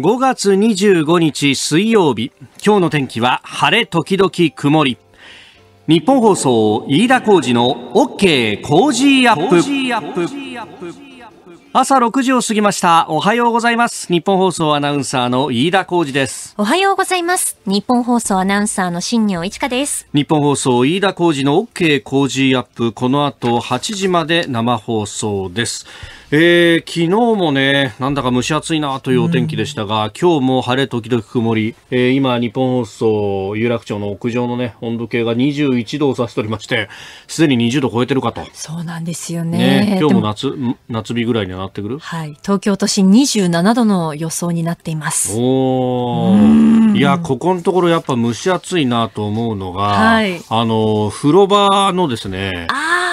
5月25日水曜日今日の天気は晴れ時々曇り日本放送飯田浩二の OK 工事アップ朝6時を過ぎました。おはようございます。日本放送アナウンサーの飯田浩二です。おはようございます。日本放送アナウンサーの新業一華です。日本放送飯田浩二の OK 工事アップ。この後8時まで生放送です。えー、昨日もね、なんだか蒸し暑いなというお天気でしたが、うん、今日も晴れ時々曇り、えー、今、日本放送、有楽町の屋上のね、温度計が21度を指しておりまして、すでに20度超えてるかと。そうなんですよね。ね今日も夏も、夏日ぐらいにはなってくるはい。東京都心27度の予想になっています。おー。いや、ここのところやっぱ蒸し暑いなと思うのが、はい、あの、風呂場のですね、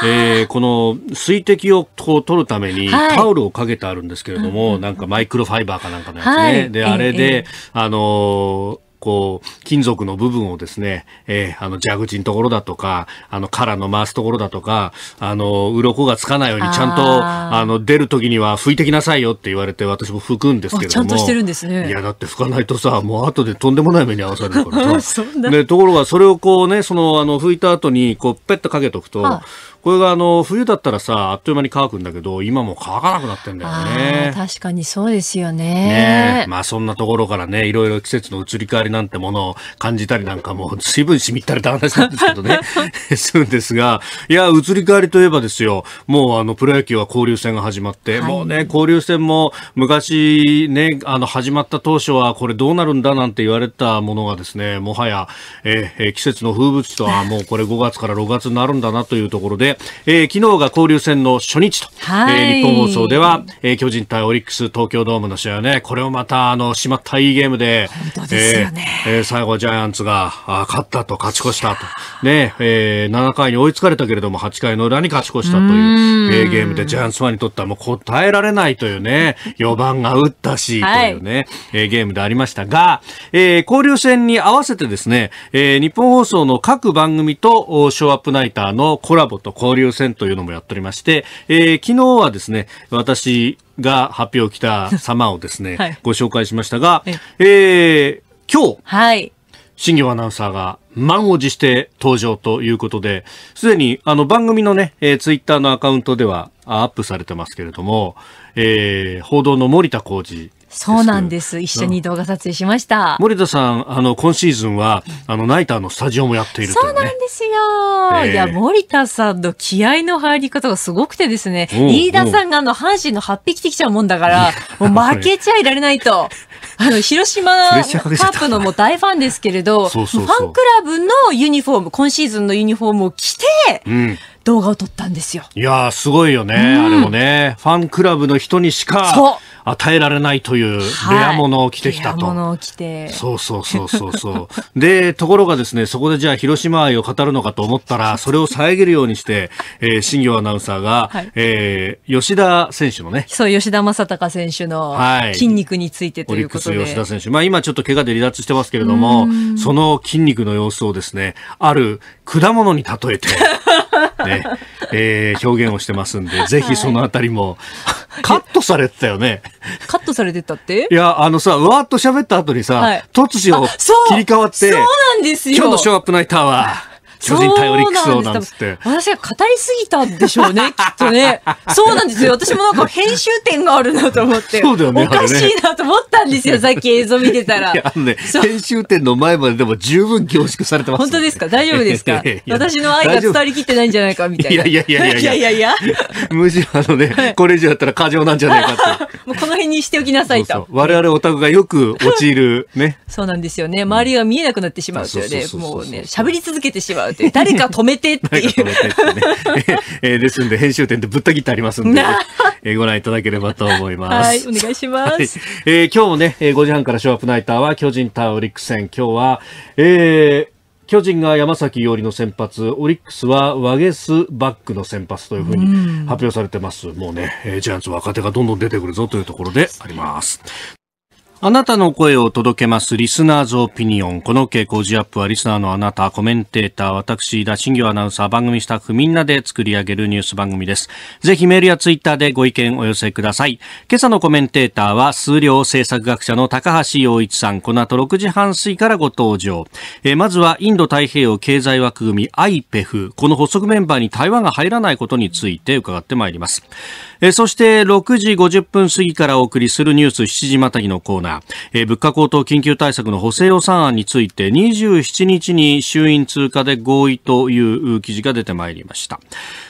えー、この水滴を取るために、はいタオルをかけてあるんですけれども、なんかマイクロファイバーかなんかのやつね。はい、で、あれで、えあのーこう、金属の部分をですね、えー、あの、蛇口のところだとか、あの、殻の回すところだとか、あの、鱗がつかないようにちゃんと、あの、出る時には拭いてきなさいよって言われて、私も拭くんですけれども。ちゃんとしてるんですね。いや、だって拭かないとさ、もう後でとんでもない目に遭わされるから んで、ところが、それをこうね、その、あの、拭いた後に、こう、ペッとかけとくと、これがあの冬だったらさあっという間に乾くんだけど今も乾かなくなってんだよね確かにそうですよねねまあそんなところからねいろいろ季節の移り変わりなんてものを感じたりなんかも随分しみったれた話なんですけどね するんですがいや移り変わりといえばですよもうあのプロ野球は交流戦が始まって、はい、もうね交流戦も昔ねあの始まった当初はこれどうなるんだなんて言われたものがですねもはや、え季節の風物詩とはもうこれ5月から6月になるんだなというところでえー、昨日が交流戦の初日と、はいえー、日本放送では、えー、巨人対オリックス東京ドームの試合ね、これをまた、あの、しまったいいゲームで、本ですねえ最後ジャイアンツが、あ勝ったと、勝ち越したと。ね、えー、7回に追いつかれたけれども、8回の裏に勝ち越したという、うえー、ゲームで、ジャイアンツファンにとってはもう答えられないというね、4番が打ったし、というね、はい、えー、ゲームでありましたが、えー、交流戦に合わせてですね、えー、日本放送の各番組と、ショーアップナイターのコラボとコ交流戦というのもやっておりまして、えー、昨日はですね、私が発表来た様をですね、はい、ご紹介しましたが、えー、今日、はい、新業アナウンサーが満を持して登場ということで、すでにあの番組のね、えー、ツイッターのアカウントではアップされてますけれども、えー、報道の森田浩二そうなんです。一緒に動画撮影しました。森田さん、あの、今シーズンは、あの、ナイターのスタジオもやっている、ね、そうなんですよ、えー、いや、森田さんの気合の入り方がすごくてですね、飯田さんがあの、阪神の8匹できちゃうもんだから、もう負けちゃいられないと。あの、広島カープのも大ファンですけれど、そうそうそうファンクラブのユニフォーム、今シーズンのユニフォームを着て、うん動画を撮ったんですよ。いやすごいよね、あれもね。ファンクラブの人にしか与えられないというレアものを着てきたと。はい、レアものを着て。そうそうそうそうそう。で、ところがですね、そこでじゃあ広島愛を語るのかと思ったら、それを遮るようにして、えー、新庄アナウンサーが、はい、えー、吉田選手のね。そう、吉田正尚選手の筋肉についてということで。はい、吉田選手。まあ今ちょっと怪我で離脱してますけれども、その筋肉の様子をですね、ある果物に例えて、で、えー、表現をしてますんで、ぜひそのあたりも、カットされてたよね。カットされてたっていや、あのさ、わーっと喋った後にさ、突如切り替わって、そうなんですよ。今日のショーアップナイターは、巨人頼りきそうなんつって。私が語りすぎたんでしょうね、きっとね。そうなんですよ。私もなんか編集点があるなと思って。そうだよね。おかしいなと思ったんですよ、さっき映像見てたら。ね、編集点の前まででも十分凝縮されてます、ね。本当ですか大丈夫ですか私の愛が伝わりきってないんじゃないかみたいな。いやいやいやいやいやいや。むしろあのね、これ以上やったら過剰なんじゃないかって。もうこの辺にしておきなさいと。そうそう我々オタクがよく陥るね。そうなんですよね。周りが見えなくなってしまうというね。もうね、喋り続けてしまう。うって誰か止めてっていうねえー、ですんで編集点でぶった切ってありますんで、えー、ご覧いただければと思いますはいお願いします、はい、えー、今日もね5時半からショーアップナイターは巨人対オリックス戦今日は、えー、巨人が山崎伊織の先発、オリックスはワゲスバックの先発というふうに発表されてます。うん、もうね、えー、ジャイアンツ若手がどんどん出てくるぞというところであります。あなたの声を届けます。リスナーズオピニオン。この傾向ジアップはリスナーのあなた、コメンテーター、私、田新業アナウンサー、番組スタッフみんなで作り上げるニュース番組です。ぜひメールやツイッターでご意見お寄せください。今朝のコメンテーターは、数量政策学者の高橋洋一さん。この後6時半過ぎからご登場。えまずは、インド太平洋経済枠組み IPEF。この発足メンバーに台湾が入らないことについて伺ってまいります。えそして、6時50分過ぎからお送りするニュース7時またぎのコーナー。えー、物価高騰緊急対策の補正予算案について27日に衆院通過で合意という記事が出てまいりました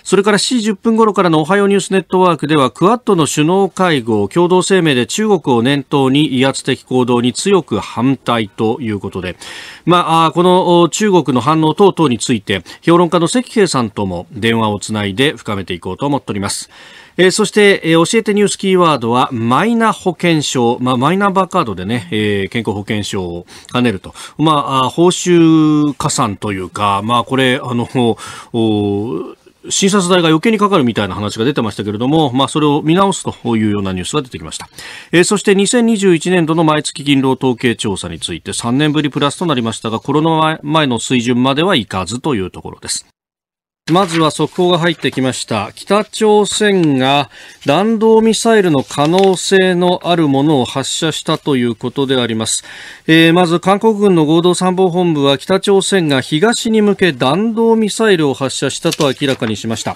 それから7時10分頃からのおはようニュースネットワークではクアッドの首脳会合共同声明で中国を念頭に威圧的行動に強く反対ということで、まあ、この中国の反応等々について評論家の関平さんとも電話をつないで深めていこうと思っております。えー、そして、えー、教えてニュースキーワードはマイナ保険証、まあ、マイナンバーカードでね、えー、健康保険証を兼ねると、まあ、報酬加算というか、まあ、これあの診察代が余計にかかるみたいな話が出てましたけれども、まあ、それを見直すというようなニュースが出てきました、えー、そして2021年度の毎月勤労統計調査について3年ぶりプラスとなりましたがコロナ前の水準まではいかずというところですまずは速報が入ってきました。北朝鮮が弾道ミサイルの可能性のあるものを発射したということであります。えー、まず韓国軍の合同参謀本部は北朝鮮が東に向け弾道ミサイルを発射したと明らかにしました。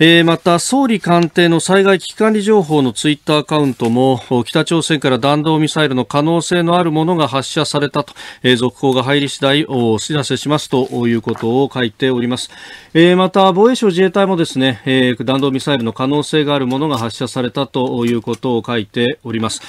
えー、また、総理官邸の災害危機管理情報のツイッターアカウントも北朝鮮から弾道ミサイルの可能性のあるものが発射されたと、えー、続報が入り次第お知らせしますということを書いております。えー、また、防衛省自衛隊もですね、えー、弾道ミサイルの可能性があるものが発射されたということを書いております。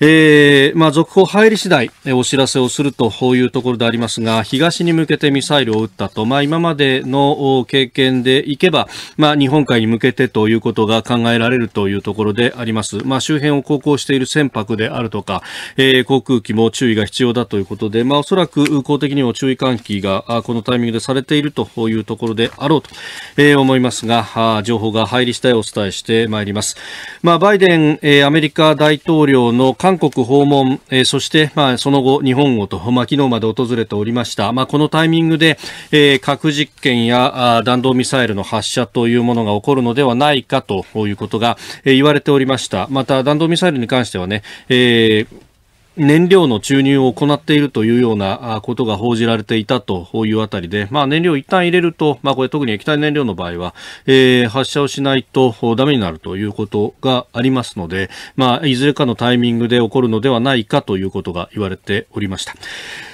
えー、まあ、続報入り次第、お知らせをするというところでありますが、東に向けてミサイルを撃ったと、まあ、今までの経験でいけば、まあ、日本海に向けてということが考えられるというところであります。まあ、周辺を航行している船舶であるとか、えー、航空機も注意が必要だということで、まあ、おそらく公的にも注意喚起がこのタイミングでされているというところであろうと、えー、思いますが、情報が入り次第お伝えしてまいります。まあ、バイデン、えー、アメリカ大統領の韓韓国訪問、えー、そして、まあ、その後、日本をと、まあ、昨日まで訪れておりました。まあ、このタイミングで、えー、核実験やあ弾道ミサイルの発射というものが起こるのではないかということが、えー、言われておりました。また、弾道ミサイルに関してはね、えー燃料の注入を行っているというようなことが報じられていたというあたりで、まあ、燃料一旦入れると、まあ、これ特に液体燃料の場合は、えー、発射をしないとダメになるということがありますので、まあ、いずれかのタイミングで起こるのではないかということが言われておりました。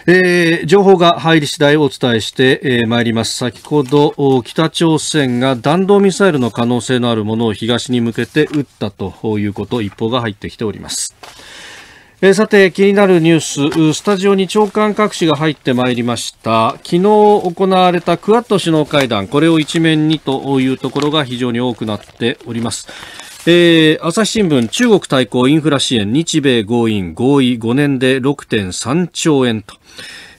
えー、情報が入り次第お伝えして、えー、まいります。先ほど北朝鮮が弾道ミサイルの可能性のあるものを東に向けて撃ったということ、一報が入ってきております。えー、さて、気になるニュース、スタジオに長官各紙が入ってまいりました。昨日行われたクアッド首脳会談、これを一面にというところが非常に多くなっております。えー、朝日新聞、中国対抗インフラ支援、日米合意合意5年で6.3兆円と。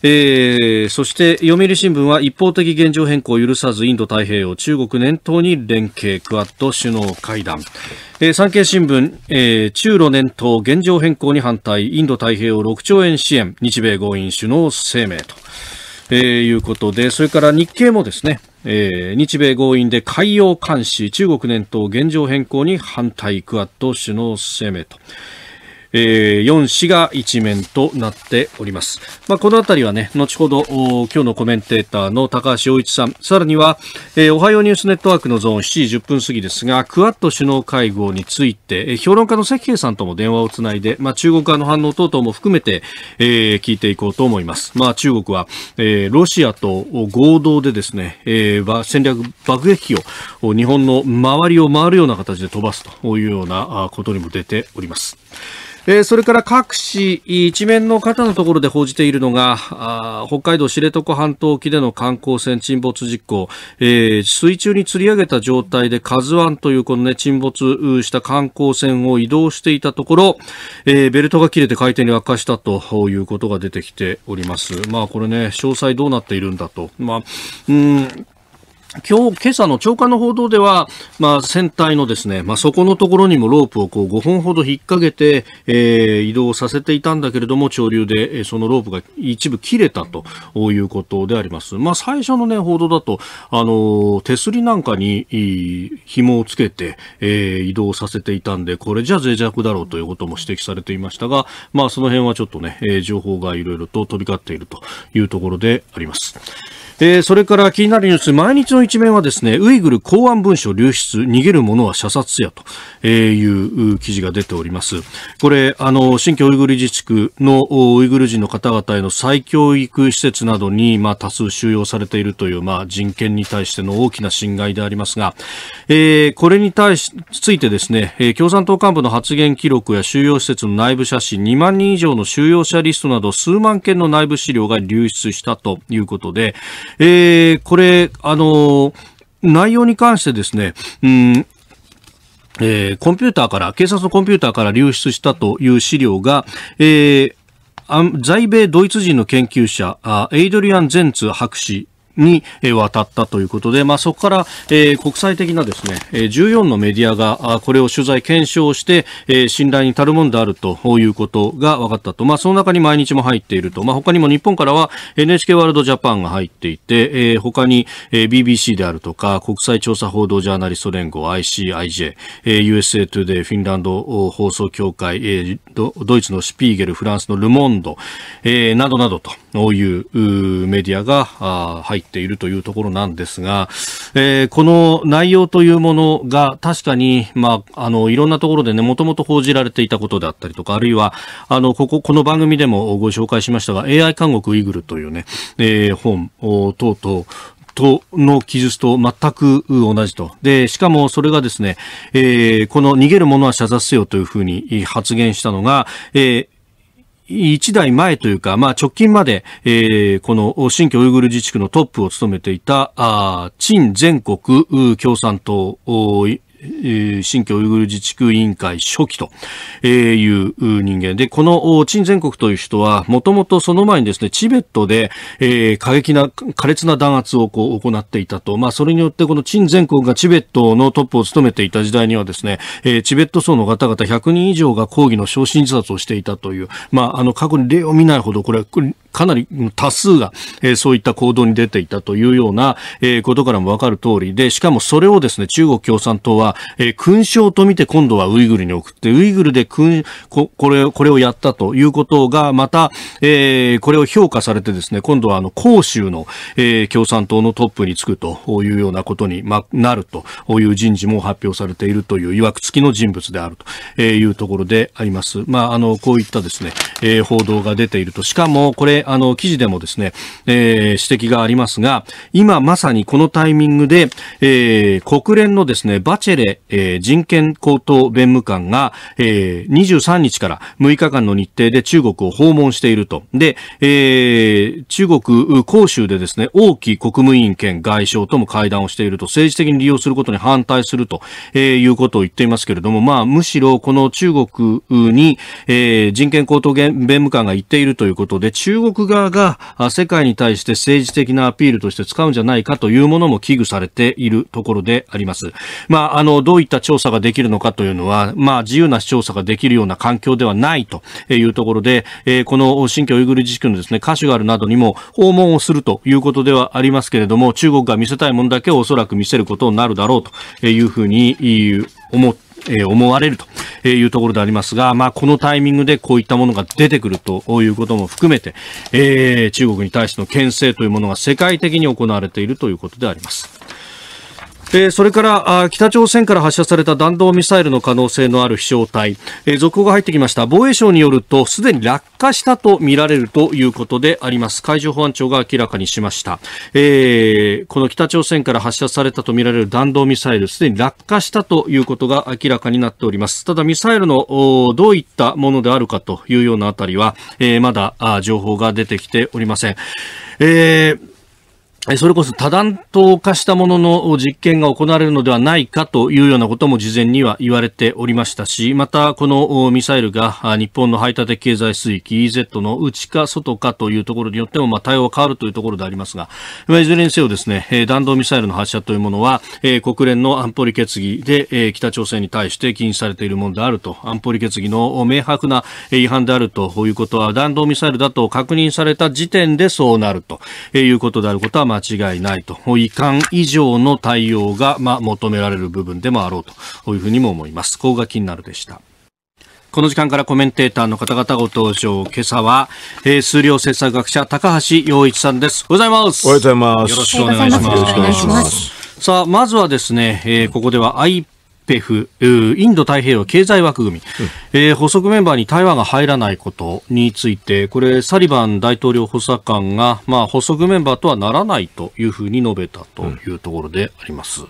えー、そして読売新聞は一方的現状変更を許さずインド太平洋中国念頭に連携クアッド首脳会談、えー、産経新聞、えー、中ロ念頭現状変更に反対インド太平洋6兆円支援日米合意首脳声明と、えー、いうことでそれから日経もですねえー、日米合意で海洋監視中国念頭現状変更に反対クアッド首脳声明とえー、4市が一面となっております。まあ、このあたりはね、後ほど今日のコメンテーターの高橋洋一さん、さらには、えー、おはようニュースネットワークのゾーン7時10分過ぎですが、クアッド首脳会合について、えー、評論家の関平さんとも電話をつないで、まあ、中国側の反応等々も含めて、えー、聞いていこうと思います。まあ、中国は、えー、ロシアと合同でですね、えー、戦略爆撃機を日本の周りを回るような形で飛ばすというようなことにも出ております。えー、それから各市一面の方のところで報じているのが北海道知床半島沖での観光船沈没事故、えー、水中に釣り上げた状態で「カズワンというこの、ね、沈没した観光船を移動していたところ、えー、ベルトが切れて海底に落下したということが出てきております。まあこれね詳細どうなっているんだと、まあ、うん今日、今朝の朝刊の報道では、まあ、船体のですね、まあ、このところにもロープをこう5本ほど引っ掛けて、えー、移動させていたんだけれども、潮流で、そのロープが一部切れたということであります。まあ、最初のね、報道だと、あの、手すりなんかに紐をつけて、えー、移動させていたんで、これじゃ脆弱だろうということも指摘されていましたが、まあ、その辺はちょっとね、情報がいろいろと飛び交っているというところであります。えー、それから気になるニュース、毎日の一面はですね、ウイグル公安文書流出、逃げる者は射殺やという記事が出ております。これ、あの、新疆ウイグル自治区のウイグル人の方々への再教育施設などに、まあ、多数収容されているという、まあ、人権に対しての大きな侵害でありますが、えー、これに対し、ついてですね、共産党幹部の発言記録や収容施設の内部写真2万人以上の収容者リストなど数万件の内部資料が流出したということで、えー、これ、あのー、内容に関してですね、うんえー、コンピューターから、警察のコンピューターから流出したという資料が、えー在米ドイツ人の研究者エイドリアン・ゼンツ博士に渡ったということで、まあ、そこから、えー、国際的なですね、14のメディアがこれを取材、検証して、えー、信頼に足るもんであるということが分かったと、まあ、その中に毎日も入っていると、まあ、他にも日本からは NHK ワールドジャパンが入っていて、えー、他に BBC であるとか、国際調査報道ジャーナリスト連合 ICIJ、え USA Today、フィンランド放送協会、えード、ドイツのシピーゲル、フランスのルモンド、えー、などなどというメディアが入ってっているというところなんですが、えー、この内容というものが確かに、まあ、あの、いろんなところでね、もともと報じられていたことであったりとか、あるいは、あの、ここ、この番組でもご紹介しましたが、AI 監獄ウイグルというね、えー、本等々、との記述と全く同じと。で、しかもそれがですね、えー、この逃げる者は射殺せよというふうに発言したのが、えー一代前というか、まあ、直近まで、えー、この新疆ウイグル自治区のトップを務めていた、あ陳全国共産党新疆ウイグル自治区委員会初期という人間で、この陳全国という人は、もともとその前にですね、チベットで、え過激な、苛烈な弾圧をこう行っていたと。まあ、それによってこの陳全国がチベットのトップを務めていた時代にはですね、えチベット層の方々100人以上が抗議の昇進自殺をしていたという、まあ、あの、過去に例を見ないほど、これ、かなり多数が、えー、そういった行動に出ていたというような、えー、ことからもわかる通りで、しかもそれをですね、中国共産党は、えー、勲章と見て今度はウイグルに送って、ウイグルで勲、ここれ、これをやったということが、また、えー、これを評価されてですね、今度はあの、広州の、えー、共産党のトップにつくというようなことに、ま、なるという人事も発表されているという、いわくつきの人物であるというところであります。まあ、あの、こういったですね、えー、報道が出ていると。しかも、これ、あの、記事でもですね、えー、指摘がありますが、今まさにこのタイミングで、えー、国連のですね、バチェレ、えー、人権高等弁務官が、えー、23日から6日間の日程で中国を訪問していると。で、えー、中国、広州でですね、王毅国務委員兼外相とも会談をしていると、政治的に利用することに反対すると、えー、いうことを言っていますけれども、まあ、むしろこの中国に、えー、人権高等弁務官が言っているということで、中国国側が世界に対して政治的なアピールとして使うんじゃないかというものも危惧されているところであります。まあ、あの、どういった調査ができるのかというのは、まあ、自由な調査ができるような環境ではないというところで、えー、この新疆ウイグル自治区のですね、カシュガルなどにも訪問をするということではありますけれども、中国が見せたいものだけをおそらく見せることになるだろうというふうに思ってえ思われるというところでありますが、まあ、このタイミングでこういったものが出てくるということも含めて、えー、中国に対しての牽制というものが世界的に行われているということであります。えー、それからあ北朝鮮から発射された弾道ミサイルの可能性のある飛翔体、えー、続報が入ってきました防衛省によるとすでに落下したとみられるということであります海上保安庁が明らかにしました、えー、この北朝鮮から発射されたとみられる弾道ミサイルすでに落下したということが明らかになっておりますただミサイルのどういったものであるかというようなあたりは、えー、まだ情報が出てきておりません、えーそれこそ多弾頭化したものの実験が行われるのではないかというようなことも事前には言われておりましたし、またこのミサイルが日本の排他的経済水域 EZ の内か外かというところによってもま対応は変わるというところでありますが、いずれにせよですね、弾道ミサイルの発射というものは国連の安保理決議で北朝鮮に対して禁止されているものであると、安保理決議の明白な違反であるということは弾道ミサイルだと確認された時点でそうなるということであることは間違いないと、遺憾以上の対応が、まあ、求められる部分でもあろうとこういうふうにも思います。ここが気になるでした。この時間からコメンテーターの方々ご登場。今朝は、えー、数量政策学者、高橋洋一さんです。おはようございます。おはようございます。よろしくお願いします。よろしくお願いします。さあ、まずはですね、えー、ここでは i p IPEF、インド太平洋経済枠組み、うん、えー、補足メンバーに台湾が入らないことについて、これ、サリバン大統領補佐官が、まあ、補足メンバーとはならないというふうに述べたというところであります。うん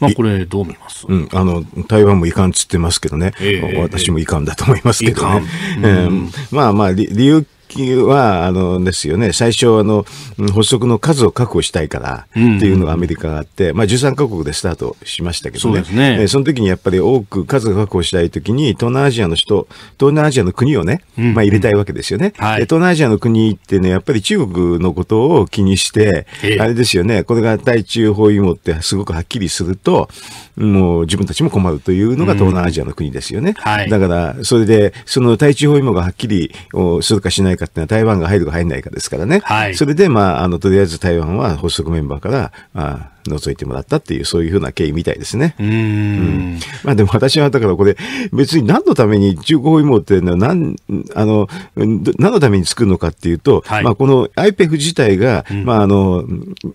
まあ、これ、どう見ます、うん、あの台湾も遺憾つってますけどね、えー、私も遺憾だと思いますけどね、えー、うん、まあまあ理、理由は、あの、ですよね、最初、あの、発足の数を確保したいからっていうのがアメリカがあって、まあ、13カ国でスタートしましたけどね、そねえその時にやっぱり多く数を確保したい時に、東南アジアの人、東南アジアの国をね、まあ、入れたいわけですよね、はい、東南アジアの国ってね、やっぱり中国のことを気にして、あれですよね、これが対中包囲網ってすごくはっきりすると、もう自分たちも困るというのが東南アジアの国ですよね。はい、だから、それで、その対中包囲網がはっきりするかしないかかっていうのは台湾が入るか入らないかですからね。はい。それで、まあ、あの、とりあえず台湾は発足メンバーから、まあ、覗いてもらったっていう、そういうふうな経緯みたいですね。うんうん,、まあでも私はだからこれ、別に何のために中国包囲網っていうのは何、あの、何のために作るのかっていうと、はい、まあこの IPEF 自体が、うん、まああの、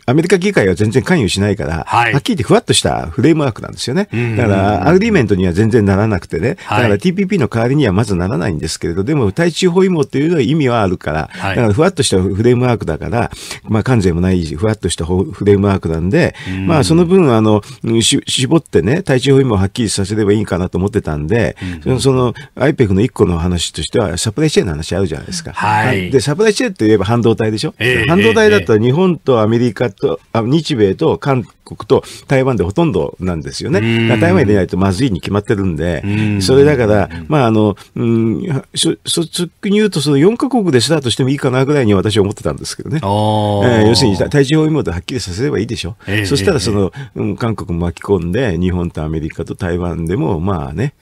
アメリカ議会は全然関与しないから、はい、はっきり言ってふわっとしたフレームワークなんですよね。だから、アグリメントには全然ならなくてね、だから TPP の代わりにはまずならないんですけれど、でも対中包囲網っていうのは意味はあるから、だからふわっとしたフレームワークだから、まあ関税もないし、ふわっとしたフレームワークなんで、まあその分あの絞ってね対中包囲もはっきりさせればいいかなと思ってたんで、うん、その i p e f の一個の話としてはサプライチェーンの話あるじゃないですか。はい、でサプライチェーンといえば半導体でしょ。えー、半導体だったら日本とアメリカとあ日米と韓国と台湾でほとんどなんですよね。台湾にないとまずいに決まってるんで、んそれだから、まあ、あの、うん、率直に言うと、その4か国でスタートしてもいいかなぐらいに私は思ってたんですけどね。えー、要するに、対人方囲網はっきりさせればいいでしょ。えー、そしたら、その、うん、韓国も巻き込んで、日本とアメリカと台湾でも、まあね、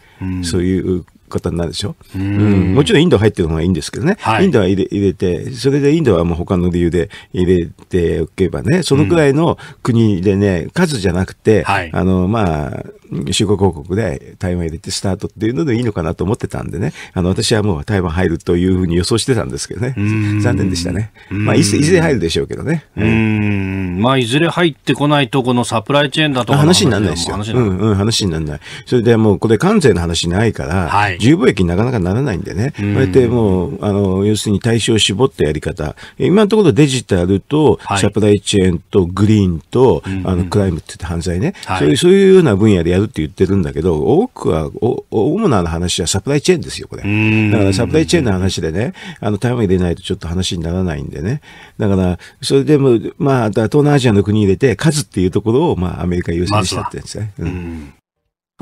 そういうことになるでしょ。うん、もちろんインド入ってる方がいいんですけどね、はい、インドは入れ入れて、それでインドはもう他の理由で入れておけばね、そのくらいの国でね、数じゃなくて、はい、あのまあ、中国広告で台湾入れてスタートっていうのでいいのかなと思ってたんでね、あの、私はもう台湾入るというふうに予想してたんですけどね、残念でしたね。まあ、いずれ入るでしょうけどね。うん、まあ、いずれ入ってこないと、このサプライチェーンだと話にならないですよ。話にならない。うん、うん、話にならない。それでもう、これ関税の話ないから、はい、十分益になかなかならないんでね、こうやってもう、あの、要するに対象を絞ったやり方、今のところデジタルと、サプライチェーンとグリーンと、はい、あの、クライムって言って犯罪ね、はい、そういう、そういうような分野でやるよって言ってるんだけど、多くは、お主な話はサプライチェーンですよ、これ。だからサプライチェーンの話でね、あの、台湾入れないとちょっと話にならないんでね。だから、それでも、まあ、東南アジアの国入れて、数っていうところを、まあ、アメリカ優先したってんですね。うん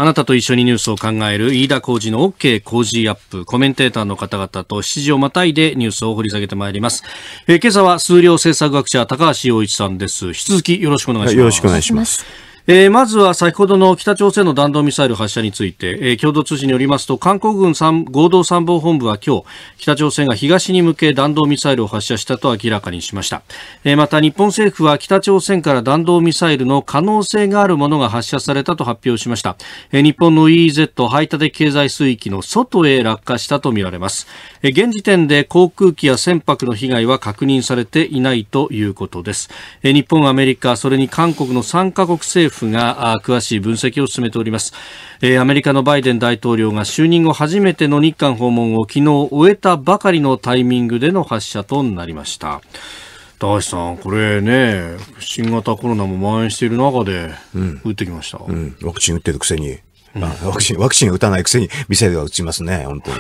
あなたと一緒にニュースを考える飯田浩二の OK 工事アップ。コメンテーターの方々と7時をまたいでニュースを掘り下げてまいります。えー、今朝は数量政策学者高橋洋一さんです。引き続きよろしくお願いします。よろしくお願いします。えー、まずは先ほどの北朝鮮の弾道ミサイル発射について、えー、共同通信によりますと韓国軍合同参謀本部は今日北朝鮮が東に向け弾道ミサイルを発射したと明らかにしました、えー、また日本政府は北朝鮮から弾道ミサイルの可能性があるものが発射されたと発表しました、えー、日本の EEZ 排他的経済水域の外へ落下したとみられます、えー、現時点で航空機や船舶の被害は確認されていないということです、えー、日本アメリカそれに韓国の3カ国政府フが詳しい分析を進めております、えアメリカのバイデン大統領が就任後初めての日韓訪問を昨日終えたばかりのタイミングでの発射となりました高橋さん、これね、新型コロナも蔓延している中で、打ってきました、うんうん、ワクチン打ってるくせに、うん、ワクチン、ワクチン打たないくせに、店では打ちますね、本当に。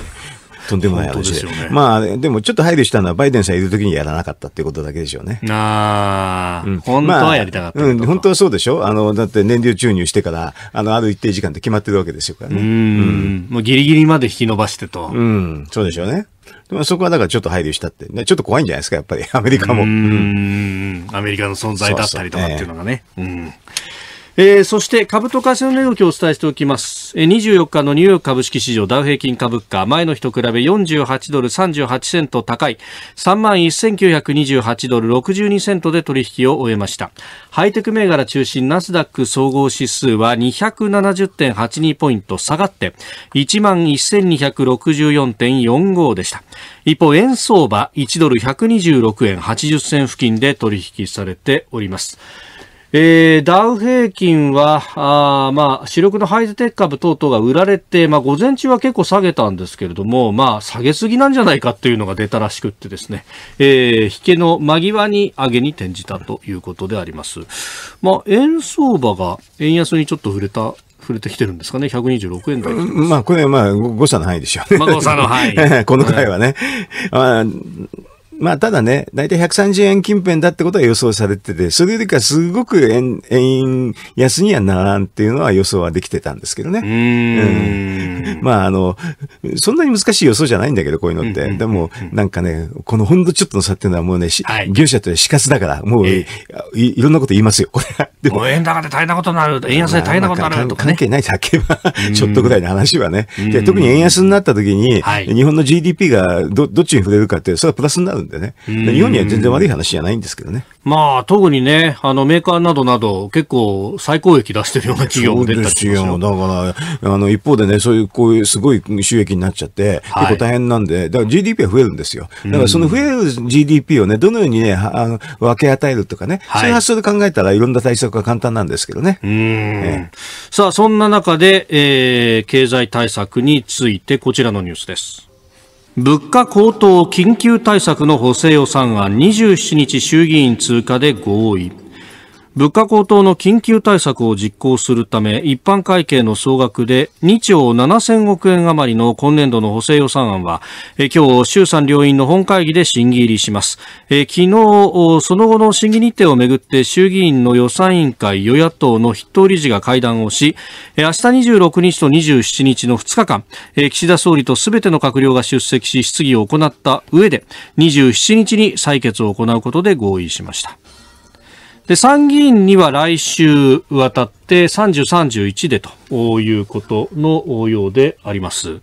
とんでもない話で。でね、まあ、でもちょっと配慮したのは、バイデンさんいる時にやらなかったってことだけでしょうね。ああ、うん、本当はやりたかった、まあ、うん。本当はそうでしょあの、だって燃料注入してから、あの、ある一定時間って決まってるわけですよからね。うんうん、もうギリギリまで引き伸ばしてと。うん、そうでしょうね。そこはだからちょっと配慮したって、ね、ちょっと怖いんじゃないですか、やっぱり、アメリカも。うん、アメリカの存在だったりとかっていうのがね。そうそううんえー、そして株と為替の値動きをお伝えしておきます、24日のニューヨーク株式市場ダウ平均株価前の日と比べ48ドル38セント高い3万1928ドル62セントで取引を終えましたハイテク銘柄中心ナスダック総合指数は270.82ポイント下がって1万1264.45でした一方円相場1ドル126円80銭付近で取引されておりますえー、ダウ平均は、あまあ、主力のハイズテック株等々が売られて、まあ、午前中は結構下げたんですけれども、まあ、下げすぎなんじゃないかっていうのが出たらしくってですね、えー、引けの間際に上げに転じたということであります。まあ、円相場が円安にちょっと触れた触れてきてるんですかね、126円台ま、まあ、これはまあ誤差の範囲でしょうね。まあ、誤差の範囲。この回はね。あまあ、ただね、大体130円近辺だってことは予想されてて、それよりかすごく円、円安にはならんっていうのは予想はできてたんですけどね。うん,、まあ、あの、そんなに難しい予想じゃないんだけど、こういうのって。でも、なんかね、このほんのちょっとの差っていうのはもうね、はい、業者と死活だから、もう、えー、い、いろんなこと言いますよ、これ。でも、円高で大変なことになる、円安で大変なことになるとか、ね、関係ないだけは、ちょっとぐらいの話はね。で特に円安になった時に、はい、日本の GDP がど、どっちに触れるかって、それはプラスになるでね、日本には全然悪い話じゃないんですけどね。まあ、特にね、あのメーカーなどなど、結構、最高益出してるような企業も出ますよだから、あの一方でね、そういう、こういうすごい収益になっちゃって、結構大変なんで、だから GDP は増えるんですよ。だから、その増える GDP をね、どのようにね、あの分け与えるとかね、はい、そういう発想で考えたらいろんな対策が簡単なんですけどね。えさあ、そんな中で、えー、経済対策について、こちらのニュースです。物価高騰緊急対策の補正予算案27日衆議院通過で合意。物価高騰の緊急対策を実行するため一般会計の総額で2兆7000億円余りの今年度の補正予算案は今日衆参両院の本会議で審議入りします昨日その後の審議日程をめぐって衆議院の予算委員会与野党の筆頭理事が会談をし明日26日と27日の2日間岸田総理とすべての閣僚が出席し質疑を行った上で27日に採決を行うことで合意しましたで、参議院には来週渡って30、31でということのようであります。うん、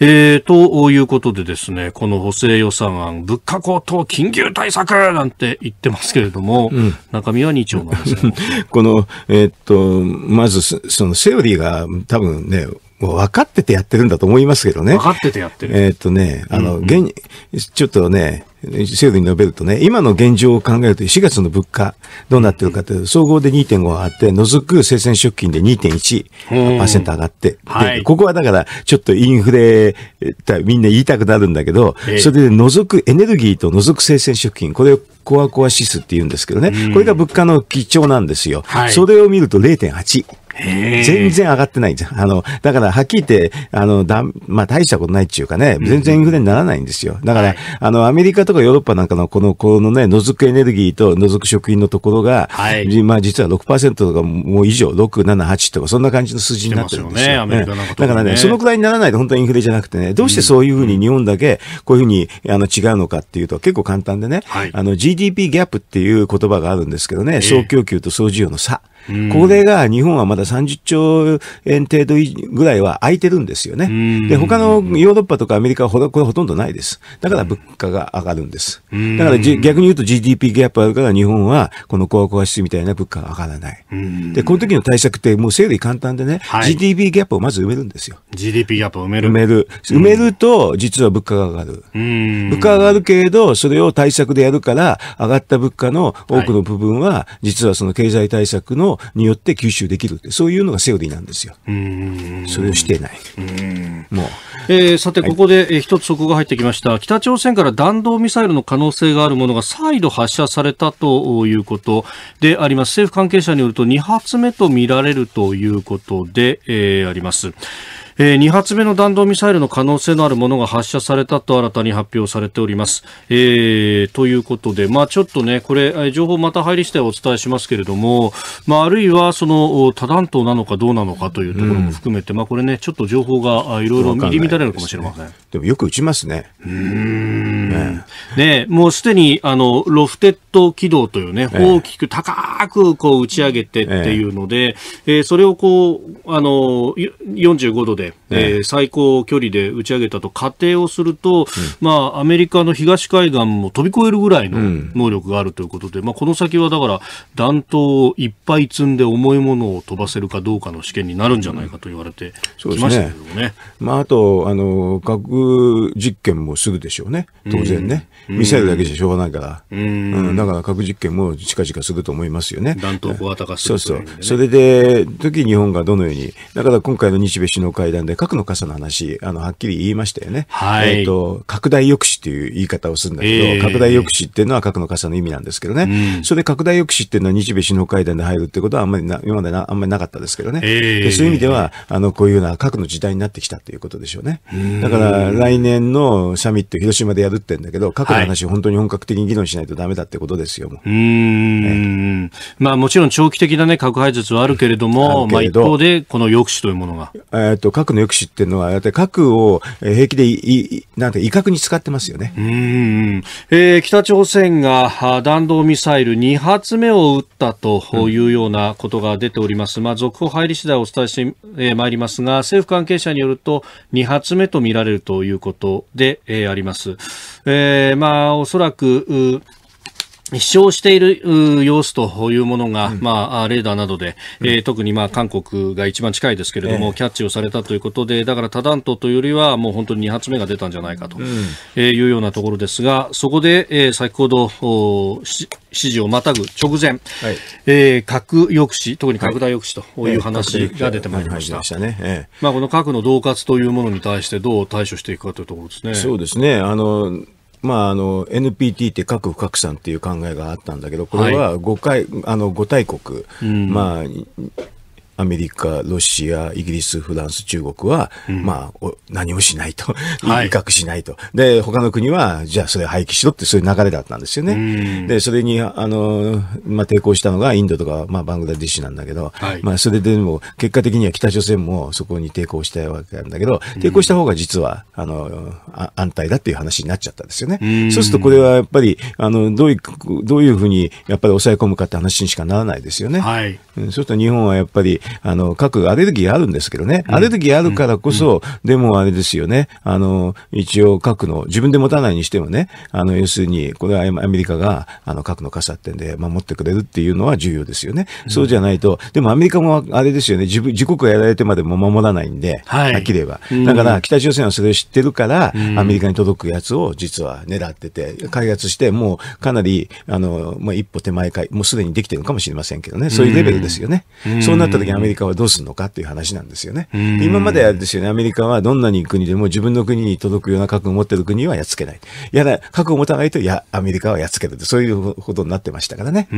えー、ということでですね、この補正予算案、物価高騰緊急対策なんて言ってますけれども、うん、中身は2兆なんです、ね、この、えー、っと、まず、そのセオリーが多分ね、もう分かっててやってるんだと思いますけどね。分かっててやってる。えー、っとね、あの、うんうん、現、ちょっとね、制度に述べるとね、今の現状を考えると、4月の物価、どうなってるかというと、総合で2.5あって、除く生鮮食品で2.1%上がって、はい、ここはだから、ちょっとインフレ、みんな言いたくなるんだけど、それで除くエネルギーと除く生鮮食品、これをコアコア指数って言うんですけどね、これが物価の基調なんですよ。はい、それを見ると0.8。全然上がってないじゃん。あの、だからはっきり言って、あの、だまあ大したことないっていうかね、全然インフレにならないんですよ。だから、はい、あの、アメリカとかヨーロッパなんかのこの、このね、除くエネルギーと除く食品のところが、はい、まあ実は6%とかもう以上、6、7、8とかそんな感じの数字になってるんですよ、ね。ね、アメリカのんか、ね、だからね、そのくらいにならないと本当はインフレじゃなくてね、どうしてそういうふうに日本だけこういうふうにあの違うのかっていうと結構簡単でね、はい、あの GDP ギャップっていう言葉があるんですけどね、総供給と総需要の差。えーこれが日本はまだ30兆円程度ぐらいは空いてるんですよね。で、他のヨーロッパとかアメリカはほこれほとんどないです。だから物価が上がるんです。だから逆に言うと GDP ギャップあるから日本はこのコアコア指みたいな物価が上がらない。で、この時の対策ってもう整理簡単でね、はい、GDP ギャップをまず埋めるんですよ。GDP ギャップを埋める埋める。埋めると実は物価が上がる。物価が上がるけれど、それを対策でやるから上がった物価の多くの部分は、実はその経済対策ののによって吸収できるって、そういうのがセオリーなんですよ。それをしていない。うもうえー、さて、ここで一つ速報が入ってきました、はい、北朝鮮から弾道ミサイルの可能性があるものが再度発射されたということであります。政府関係者によると2発目と見られるということで、えー、あります。えー、2発目の弾道ミサイルの可能性のあるものが発射されたと新たに発表されております。えー、ということで、まあ、ちょっとね、これ、情報また入り次第お伝えしますけれども、まあ、あるいはその多弾頭なのかどうなのかというところも含めて、うん、まあ、これね、ちょっと情報がいろいろ入り乱れるかもしれません。でね、でもよく打ちますね。うんね。ねもうすでに、あの、ロフテッド軌道というね、大きく高くこう打ち上げてっていうので、ええー、それをこう、あの、45度で、ええー、最高距離で打ち上げたと仮定をすると、うん、まあ、アメリカの東海岸も飛び越えるぐらいの能力があるということで、うん、まあ、この先はだから、弾頭をいっぱい積んで重いものを飛ばせるかどうかの試験になるんじゃないかと言われてきましたけどね。うん、ねまあ、あと、あの、核実験もすぐでしょうね、当然ね、うん、ミサイルだけじゃしょうがないから、うん、うん、だから核実験も近々すると思いますよね。弾頭小型化する、そうそう、それで、時日本がどのように、だから今回の日米首脳会談で核の傘の話、あのはっきり言いましたよね、はい、えーと、拡大抑止っていう言い方をするんだけど、えー、拡大抑止っていうのは核の傘の意味なんですけどね、うん、それで拡大抑止っていうのは日米首脳会談で入るってことはあんまりな、今までなあんまりなかったですけどね、えー、でそういう意味では、あのこういうような核の時代になってきたということでしょうね。だから来年のサミット、広島でやるってんだけど、の話、本当に本格的に議論しないとだめだってことですよ、うん、ね、まあ、もちろん長期的な、ね、核廃絶はあるけれども、あどまあ、一方で、この抑止というものが。えー、っと核の抑止っていうのは、だって核を平気でいなんて威嚇に使ってますよねうん、えー、北朝鮮が弾道ミサイル2発目を撃ったというようなことが出ております、うん、まあ、続報入り次第お伝えしてま、いりますが、政府関係者によると、2発目とみられるということで、えー、あります。えー、まあ、おそらく、飛翔している様子というものが、うん、まあ、レーダーなどで、うん、えー、特にまあ韓国が一番近いですけれども、えー、キャッチをされたということで、だから多弾頭というよりは、もう本当に2発目が出たんじゃないかと、うん、えー、いうようなところですが、そこで、えー、先ほど指示をまたぐ直前、はいえー、核抑止、特に拡大抑止という話が出てまいりました。はいねえー、まあ、この核の恫喝というものに対して、どう対処していくかというところですね。そうですねあのまあ、あの、NPT って核不拡散っていう考えがあったんだけど、これは5回、はい、あの、5大国、うん、まあ、アメリカ、ロシア、イギリス、フランス、中国は、うん、まあ、何もしないと。威嚇しないと。はい、で、他の国は、じゃあそれ廃棄しろってそういう流れだったんですよね。で、それに、あの、まあ、抵抗したのがインドとか、まあ、バングラデシュなんだけど、はい、まあ、それでも、結果的には北朝鮮もそこに抵抗したわけなんだけど、抵抗した方が実は、あの、あ安泰だっていう話になっちゃったんですよね。うそうするとこれはやっぱり、あの、どういう、どういうふうに、やっぱり抑え込むかって話にしかならないですよね。はい。そうすると日本はやっぱり、あの、各アレルギーあるんですけどね、アレルギーあるからこそ、でもあれですよね、あの、一応核の、自分で持たないにしてもね、あの、要するに、これはアメリカが、あの、核の傘ってんで守ってくれるっていうのは重要ですよね。そうじゃないと、でもアメリカもあれですよね、自分、自国がやられてまでも守らないんで、はい、きれば。だから、北朝鮮はそれを知ってるから、アメリカに届くやつを実は狙ってて、開発して、もうかなり、あの、まあ、一歩手前か、もうすでにできてるかもしれませんけどね、そういうレベルですよね。そうなった時アメリカはどうするのかっていう話なんですよね。今まであれですよね、アメリカはどんなに国でも自分の国に届くような核を持ってる国はやっつけない。やら、核を持たないと、や、アメリカはやっつけるそういうことになってましたからね。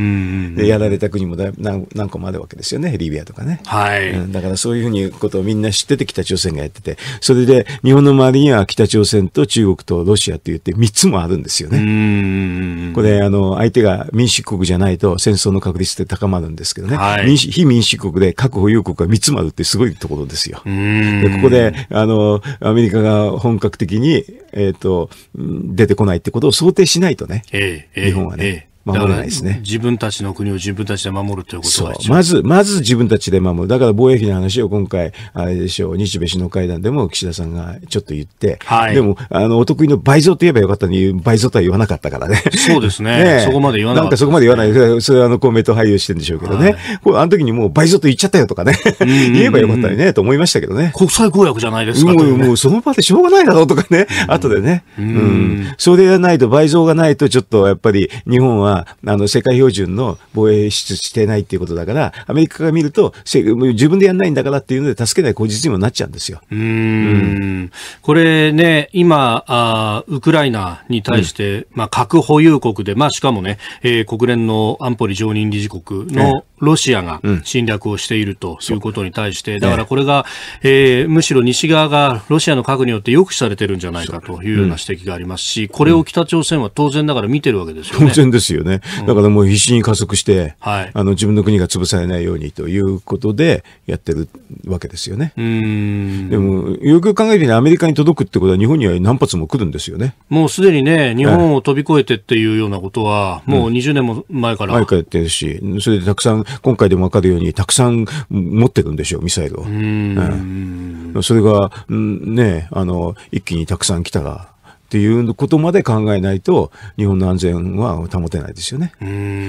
で、やられた国もだ何何個もあるわけですよね、リビアとかね。はい、だからそういうふうにことをみんな知ってて北朝鮮がやってて、それで日本の周りには北朝鮮と中国とロシアって言って3つもあるんですよね。これ、あの、相手が民主国じゃないと戦争の確率って高まるんですけどね。はい、民主非民主国で核核保有国が3つもあるってすごいところですよ。でここで、あの、アメリカが本格的に、えっ、ー、と、出てこないってことを想定しないとね、えー、日本はね。えー守らないですね。自分たちの国を自分たちで守るということはまず、まず自分たちで守る。だから防衛費の話を今回、あれでしょう、日米首脳会談でも岸田さんがちょっと言って、はい、でも、あの、お得意の倍増と言えばよかったのに、倍増とは言わなかったからね。そうですね。ねそこまで言わなかった、ね、なんかそこまで言わない。それはあの、公明党俳優してんでしょうけどね。はい、あの時にもう倍増と言っちゃったよとかね。言えばよかったね、と思いましたけどね。国際公約じゃないですか、ね、もう、もうその場でしょうがないだろうとかね。後でね。うん。それがないと、倍増がないと、ちょっとやっぱり日本はは、あの、世界標準の防衛支出してないっていうことだから、アメリカが見ると、自分でやんないんだからっていうので、助けない口実にもなっちゃうんですよ。うんうんこれね、今あ、ウクライナに対して、うん、まあ、核保有国で、まあ、しかもね、えー、国連の安保理常任理事国の、ロシアが侵略をしているということに対して、だからこれが、えー、むしろ西側がロシアの核によって抑止されてるんじゃないかというような指摘がありますし、これを北朝鮮は当然ながら見てるわけですよね。当然ですよね。だからもう必死に加速して、はい、あの自分の国が潰されないようにということでやってるわけですよね。うんでも、よく考えてみアメリカに届くってことは日本には何発も来るんですよね。もうすでにね、日本を飛び越えてっていうようなことは、もう20年も前から。前からやってるし、それでたくさん今回でもわかるように、たくさん持ってるんでしょう、ミサイルを。うん、それが、ね、あの、一気にたくさん来たら、っていうことまで考えないと、日本の安全は保てないですよね。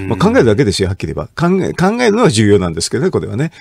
まあ、考えるだけですよ、はっきり言えば。考え考えるのは重要なんですけどね、これはね。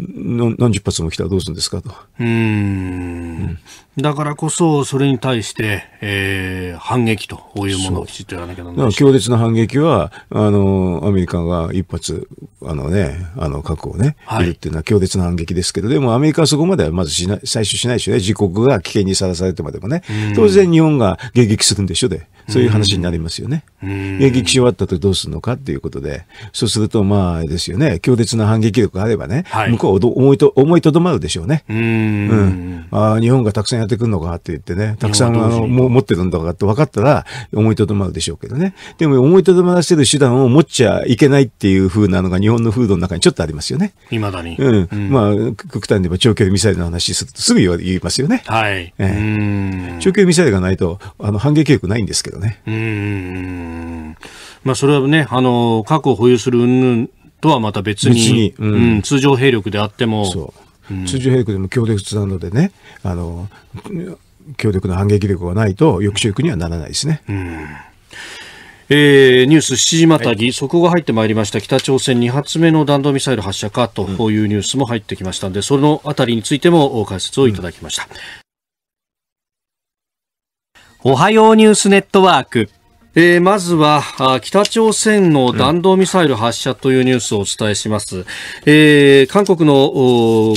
の何十発も来たらどうするんですかと。うん、だからこそ、それに対して、えー、反撃というものをきちっとやらなきゃならない。強烈な反撃は、あの、アメリカが一発、あのね、あの、核をね、はい、るっていうのは強烈な反撃ですけど、でもアメリカはそこまではまずしない、採取しないでしね、自国が危険にさらされてまでもね、当然日本がが迎撃するんでしょで。そういう話になりますよね。演撃し終わったとどうするのかっていうことで、そうすると、まあですよね、強烈な反撃力があればね、はい、向こうは思いと思いとどまるでしょうね。うん、あ。日本がたくさんやってくるのかって言ってね、たくさんあのも持ってるんだかって分かったら、思いとどまるでしょうけどね。でも、思いとどまらせる手段を持っちゃいけないっていう風なのが日本の風土の中にちょっとありますよね。いまだに。うん。うん、まあ、極端に言えば長距離ミサイルの話するとすぐ言いますよね。はい。えー、長距離ミサイルがないと、あの、反撃力ないんですけどどね。うんまあ、それはね、あの核を保有する云々とはまた別に、うん、うん、通常兵力であっても、うん、通常兵力でも強力なのでね、あの強力な反撃力がないと抑止力にはならないですね。うんえー、ニュース7時またぎ、はい、速報が入ってまいりました北朝鮮2発目の弾道ミサイル発射かというニュースも入ってきましたので、そのあたりについても解説をいただきました。うんおはようニュースネットワークえー、まずは北朝鮮の弾道ミサイル発射というニュースをお伝えします、えー、韓国の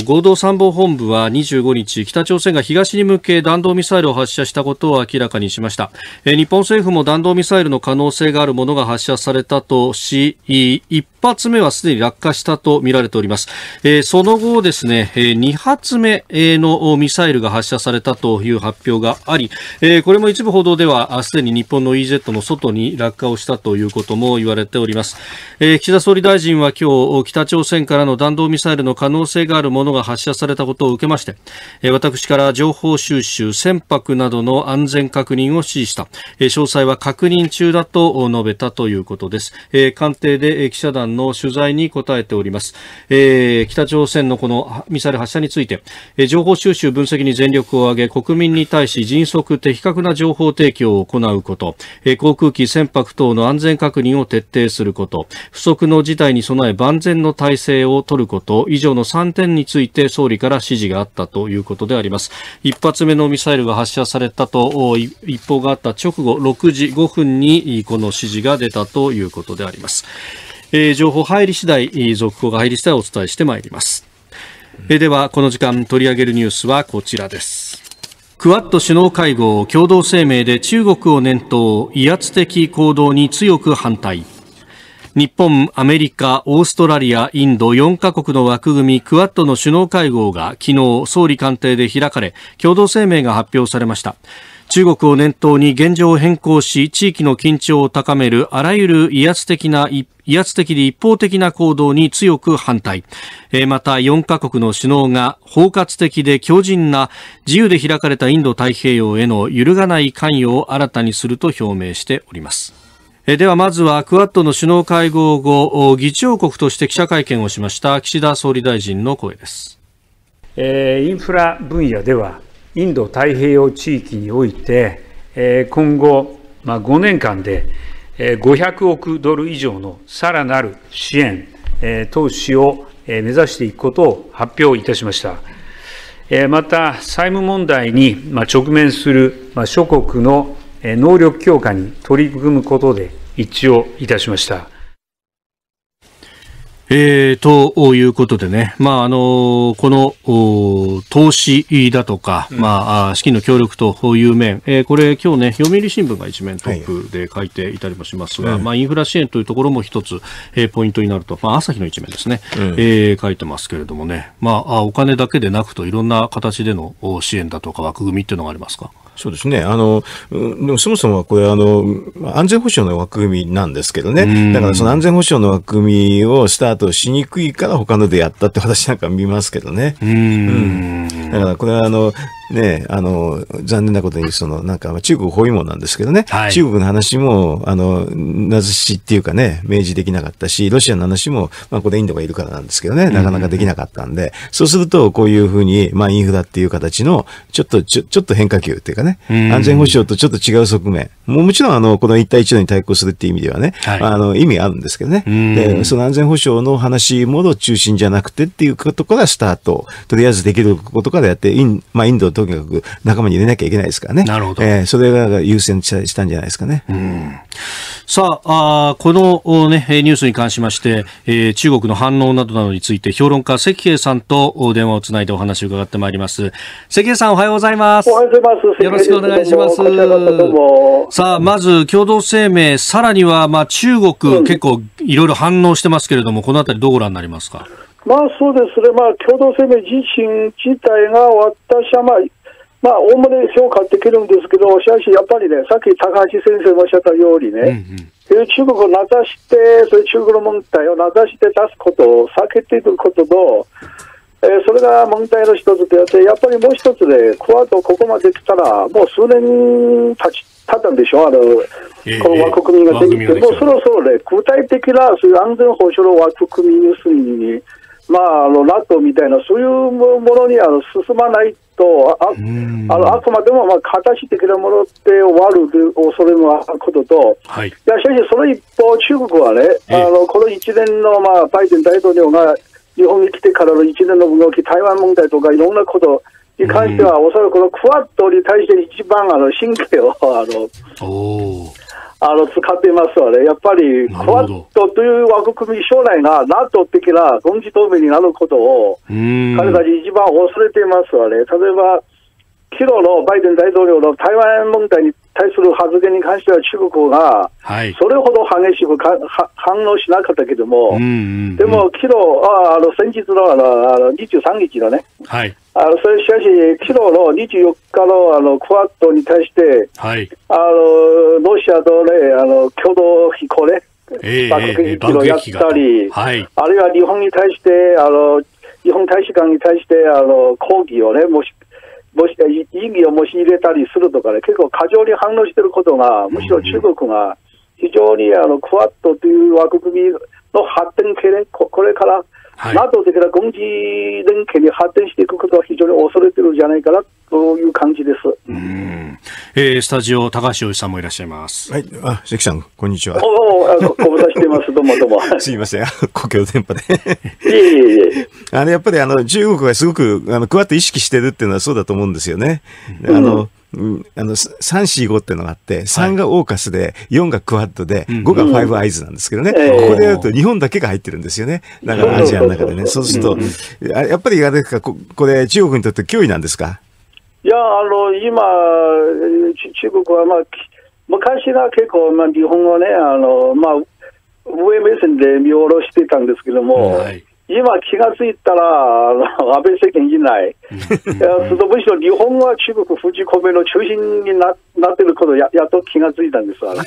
合同参謀本部は25日北朝鮮が東に向け弾道ミサイルを発射したことを明らかにしました、えー、日本政府も弾道ミサイルの可能性があるものが発射されたとし1発目はすでに落下したとみられております、えー、その後ですね、2発目のミサイルが発射されたという発表があり、えこれも一部報道ではすでに日本の EZ の外に落下をしたということも言われております、えー、岸田総理大臣は今日北朝鮮からの弾道ミサイルの可能性があるものが発射されたことを受けまして、えー、私から情報収集船舶などの安全確認を指示した、えー、詳細は確認中だと述べたということです、えー、官邸で記者団の取材に答えております、えー、北朝鮮のこのミサイル発射について、えー、情報収集分析に全力を挙げ国民に対し迅速的確な情報提供を行うこと、えー、航空機、船舶等の安全確認を徹底すること、不測の事態に備え万全の体制を取ること、以上の3点について総理から指示があったということであります。一発目のミサイルが発射されたと一報があった直後6時5分にこの指示が出たということであります。えー、情報入り次第、続報が入り次第お伝えしてまいります。えー、では、この時間取り上げるニュースはこちらです。クワッド首脳会合共同声明で中国を念頭威圧的行動に強く反対日本、アメリカ、オーストラリア、インド4カ国の枠組みクワッドの首脳会合が昨日総理官邸で開かれ共同声明が発表されました中国を念頭に現状を変更し、地域の緊張を高めるあらゆる威圧的な威圧的で一方的な行動に強く反対。また、4カ国の首脳が包括的で強靭な自由で開かれたインド太平洋への揺るがない関与を新たにすると表明しております。ではまずはクワッドの首脳会合後、議長国として記者会見をしました岸田総理大臣の声です。インフラ分野ではインド太平洋地域において、え今後、ま5年間で、え500億ドル以上のさらなる支援、え投資を、え目指していくことを発表いたしました。えまた、債務問題に、ま直面する、ま諸国の能力強化に取り組むことで一致をいたしました。えー、ということでね、まあ、あのこの投資だとか、うん、まあ、資金の協力という面、えー、これ、今日ね、読売新聞が一面トップで書いていたりもしますが、はい、まあ、インフラ支援というところも一つ、えー、ポイントになると、まあ、朝日の一面ですね、うん、えー、書いてますけれどもね、まあ、お金だけでなくと、いろんな形での支援だとか枠組みっていうのがありますか。そうですね。あの、でもそもそもこれ、あの、安全保障の枠組みなんですけどね。だからその安全保障の枠組みをスタートしにくいから他のでやったって私なんか見ますけどね。うん。だからこれはあの、ね、あの、残念なことに、その、なんか、中国包囲網なんですけどね、はい、中国の話も、あの、名指しっていうかね、明示できなかったし、ロシアの話も、まあ、これインドがいるからなんですけどね、なかなかできなかったんで、うんそうすると、こういうふうに、まあ、インフラっていう形の、ちょっと、ちょちょっと変化球っていうかね、うん、安全保障とちょっと違う側面、もうもちろん、あの、この一帯一路に対抗するっていう意味ではね、はい、あの、意味あるんですけどね、うん、で、その安全保障の話もの中心じゃなくてっていうところがスタート、とりあえずできることからやって、インまあ、インドとにかく仲間に入れなきゃいけないですからね。なるほど。えー、それが優先したんじゃないですかね。うん、さああ、この、ね、ニュースに関しまして、えー、中国の反応などなどについて、評論家、関平さんと電話をつないでお話を伺ってまいります。関平さん、おはようございます。おはようございます。よろしくお願いします。さあ、まず、共同声明、さらには、まあ、中国、うん、結構いろいろ反応してますけれども、このあたりどうご覧になりますか。まあそうですね、まあ、共同声明自身自体が私はまあ、まあ、おおむね評価できるんですけど、しかしやっぱりね、さっき高橋先生もおっしゃったようにね、うんうん、中国を名指して、そういう中国の問題を名指して出すことを避けていることと、えー、それが問題の一つであって、やっぱりもう一つで、ね、クアッドここまで来たら、もう数年経ち経ったんでしょ、う、あの、この枠組みができて、えもうそろそろね、具体的なそういう安全保障の枠組みにするに、まあ、あのラットみたいな、そういうものには進まないと、ああのあくまでもまあ形的なものって終わる恐れもあることと、はい、いやしかし、その一方、中国はね、あのこの一年の、まあ、バイデン大統領が日本に来てからの一年の動き、台湾問題とかいろんなこと、に関しては、おそらくこのクワッドに対して一番あの神経をあのあの使っていますので、やっぱりクワッドという枠組み、将来が NATO 的な軍事同盟になることを、彼たち一番恐れていますので、例えば、昨日のバイデン大統領の台湾問題に対する発言に関しては、中国がそれほど激しくか反応しなかったけども、うんでも昨日ああの先日のあのあの23日のね、はい、あのそれしかし、昨日の24日のあのクワッドに対して、はい、あのロシアと、ね、あの共同飛行ね、えー、爆撃機をやったり、はい、あるいは日本に対して、あの日本大使館に対してあの抗議をね、もしもし異議を申し入れたりするとかね、結構過剰に反応していることが、むしろ中国が非常にあのクワッドという枠組みの発展系ね、これから NATO 的な軍事連携に発展していくことは非常に恐れてるんじゃないかなという感じです。うえー、スタジオ、高橋さんもいらっしゃいます。はい、あ、関さん、こんにちは。おお、あの、ご無沙してます。どうもどうも。すみません、故 郷電波で。いえいえいえ。あの、やっぱりあの、中国がすごく、あの、加わって意識してるっていうのはそうだと思うんですよね。あの、うんあの、3、4、5っていうのがあって、3がオーカスで、4がクワッドで、5がファイブアイズなんですけどね、ここでやると日本だけが入ってるんですよね。だからアジアの中でね。そうすると、やっぱりあれですか、これ中国にとって脅威なんですかいや、あの、今、中国は、まあ、昔は結構、まあ、日本はね、あの、まあ、上目線で見下ろしてたんですけども、はい、今気がついたら、安倍政権以内、むしろ日本は中国富士米の中心にななってることや、やっと気がついたんですわ。や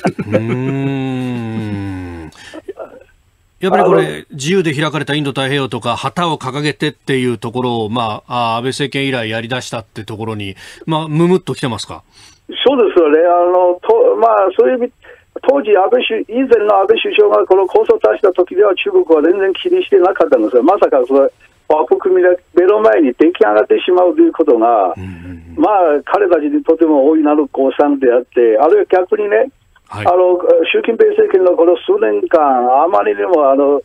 っぱりこれ、自由で開かれたインド太平洋とか、旗を掲げてっていうところを、まあ、安倍政権以来やり出したってところに、まあ、むむっときてますかそうですよね。あの、とまあ、そういう当時安倍首、以前の安倍首相がこの想を出した時では、中国は全然気にしてなかったんですが、まさかそれ、枠組みが目の前に出来上がってしまうということが、まあ、彼たちにとても大いなる誤算であって、あるいは逆にね、はい、あの習近平政権のこの数年間、あまりにもあの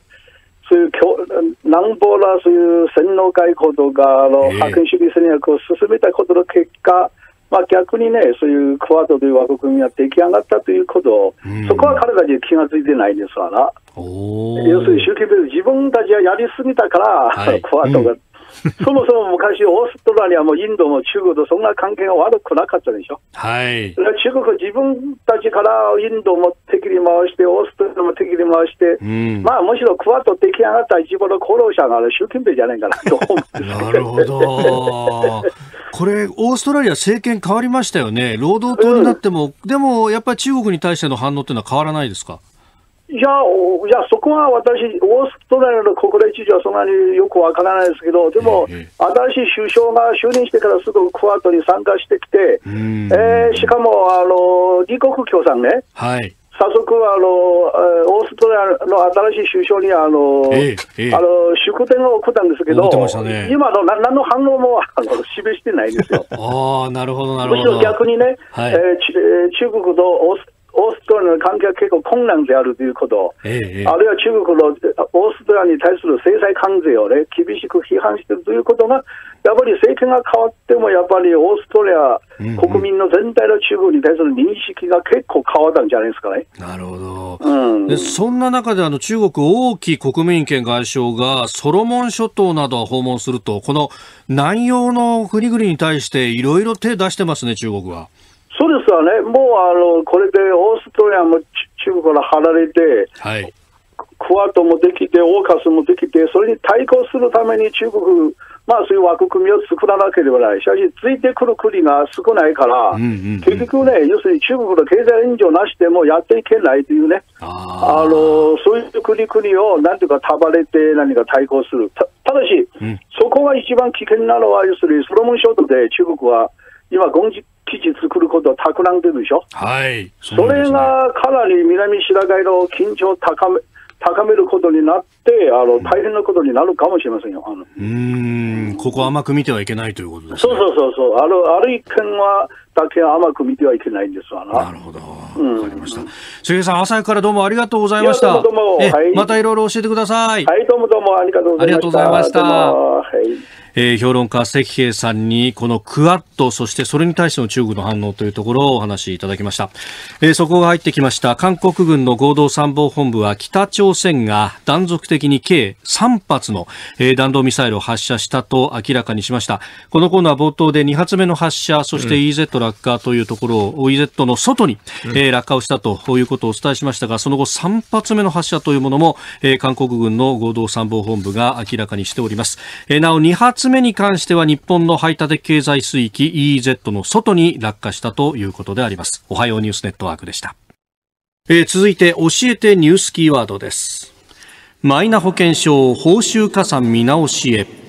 そういう南方らそういう洗脳外交とか、あの、覇権主義戦略を進めたことの結果、まあ、逆にね、そういうクワードという枠組みが出来上がったということを、うん、そこは彼たち気が付いてないですわな。要するに習近平、自分たちはやりすぎたから、はい、クワードが そもそも昔、オーストラリアもインドも中国とそんな関係が悪くなかったでしょ。はい、中国、自分たちからインドも敵に回して、オーストラリアも敵に回して、うん、まあむしろクワッド出来上がった一番の功労者が習近平じゃないかなと思うんですなるほど。これ、オーストラリア政権変わりましたよね。労働党になっても、うん、でもやっぱり中国に対しての反応っていうのは変わらないですかいや、いやそこは私、オーストラリアの国連知事はそんなによくわからないですけど、でも、新しい首相が就任してからすぐクワッドに参加してきて、えー、しかも、あの、李克強さんね、はい、早速あの、オーストラリアの新しい首相にあの、あの祝電を送ったんですけど、ね、今の何の反応もあの示してないんですよ。あなるほどなるほどむしろ逆にね、はい、えー、中国とオースオーストラリアの関係は結構困難であるということ、ええ、あるいは中国のオーストラリアに対する制裁関税を、ね、厳しく批判しているということが、やっぱり政権が変わっても、やっぱりオーストラリア、国民の全体の中国に対する認識が結構変わったんじゃないですかね。なるほど、うん、でそんな中であの中国、王毅国民権外相がソロモン諸島などを訪問すると、この南洋の国々に対していろいろ手出してますね、中国は。そうですわね、もうあのこれでオーストリアも中国から離れて、はい、クワッドもできて、オーカスもできて、それに対抗するために中国、まあ、そういう枠組みを作らなければない、しかし、ついてくる国が少ないから、うんうんうん、結局ね、要するに中国の経済援助なしでもやっていけないというね、あのそういう国々をなんとか束ねて何か対抗する、ただし、うん、そこが一番危険なのは、要するにソロモン諸島で中国は今軍事基地作ることは企んでるでしょ、はいそ、ね、それがかなり南シナ海の緊張を高め高めることになって、あの大変なことになるかもしれませんよ、あのうんここ、甘く見てはいけないということです、ね、そうそうそうそうあの、ある一見はだけ甘く見てはいけないんですわな。なるほど。わかりました。杉、うさん、朝からどうもありがとうございました。どうもはい、またいろいろ教えてください。はい、どうもどうもありがとうございました。ありがとうございました。えー、評論家、関平さんに、このクアッド、そしてそれに対しての中国の反応というところをお話しいただきました。えー、そこが入ってきました。韓国軍の合同参謀本部は、北朝鮮が断続的に計3発の、えー、弾道ミサイルを発射したと明らかにしました。このコーナー冒頭で2発目の発射、そして EZ、落下というところを EZ の外に、え落下をしたということをお伝えしましたが、その後3発目の発射というものも、え韓国軍の合同参謀本部が明らかにしております。えなお2発目に関しては日本の排他的経済水域 EZ の外に落下したということであります。おはようニュースネットワークでした。えー、続いて教えてニュースキーワードです。マイナ保険証報酬加算見直しへ。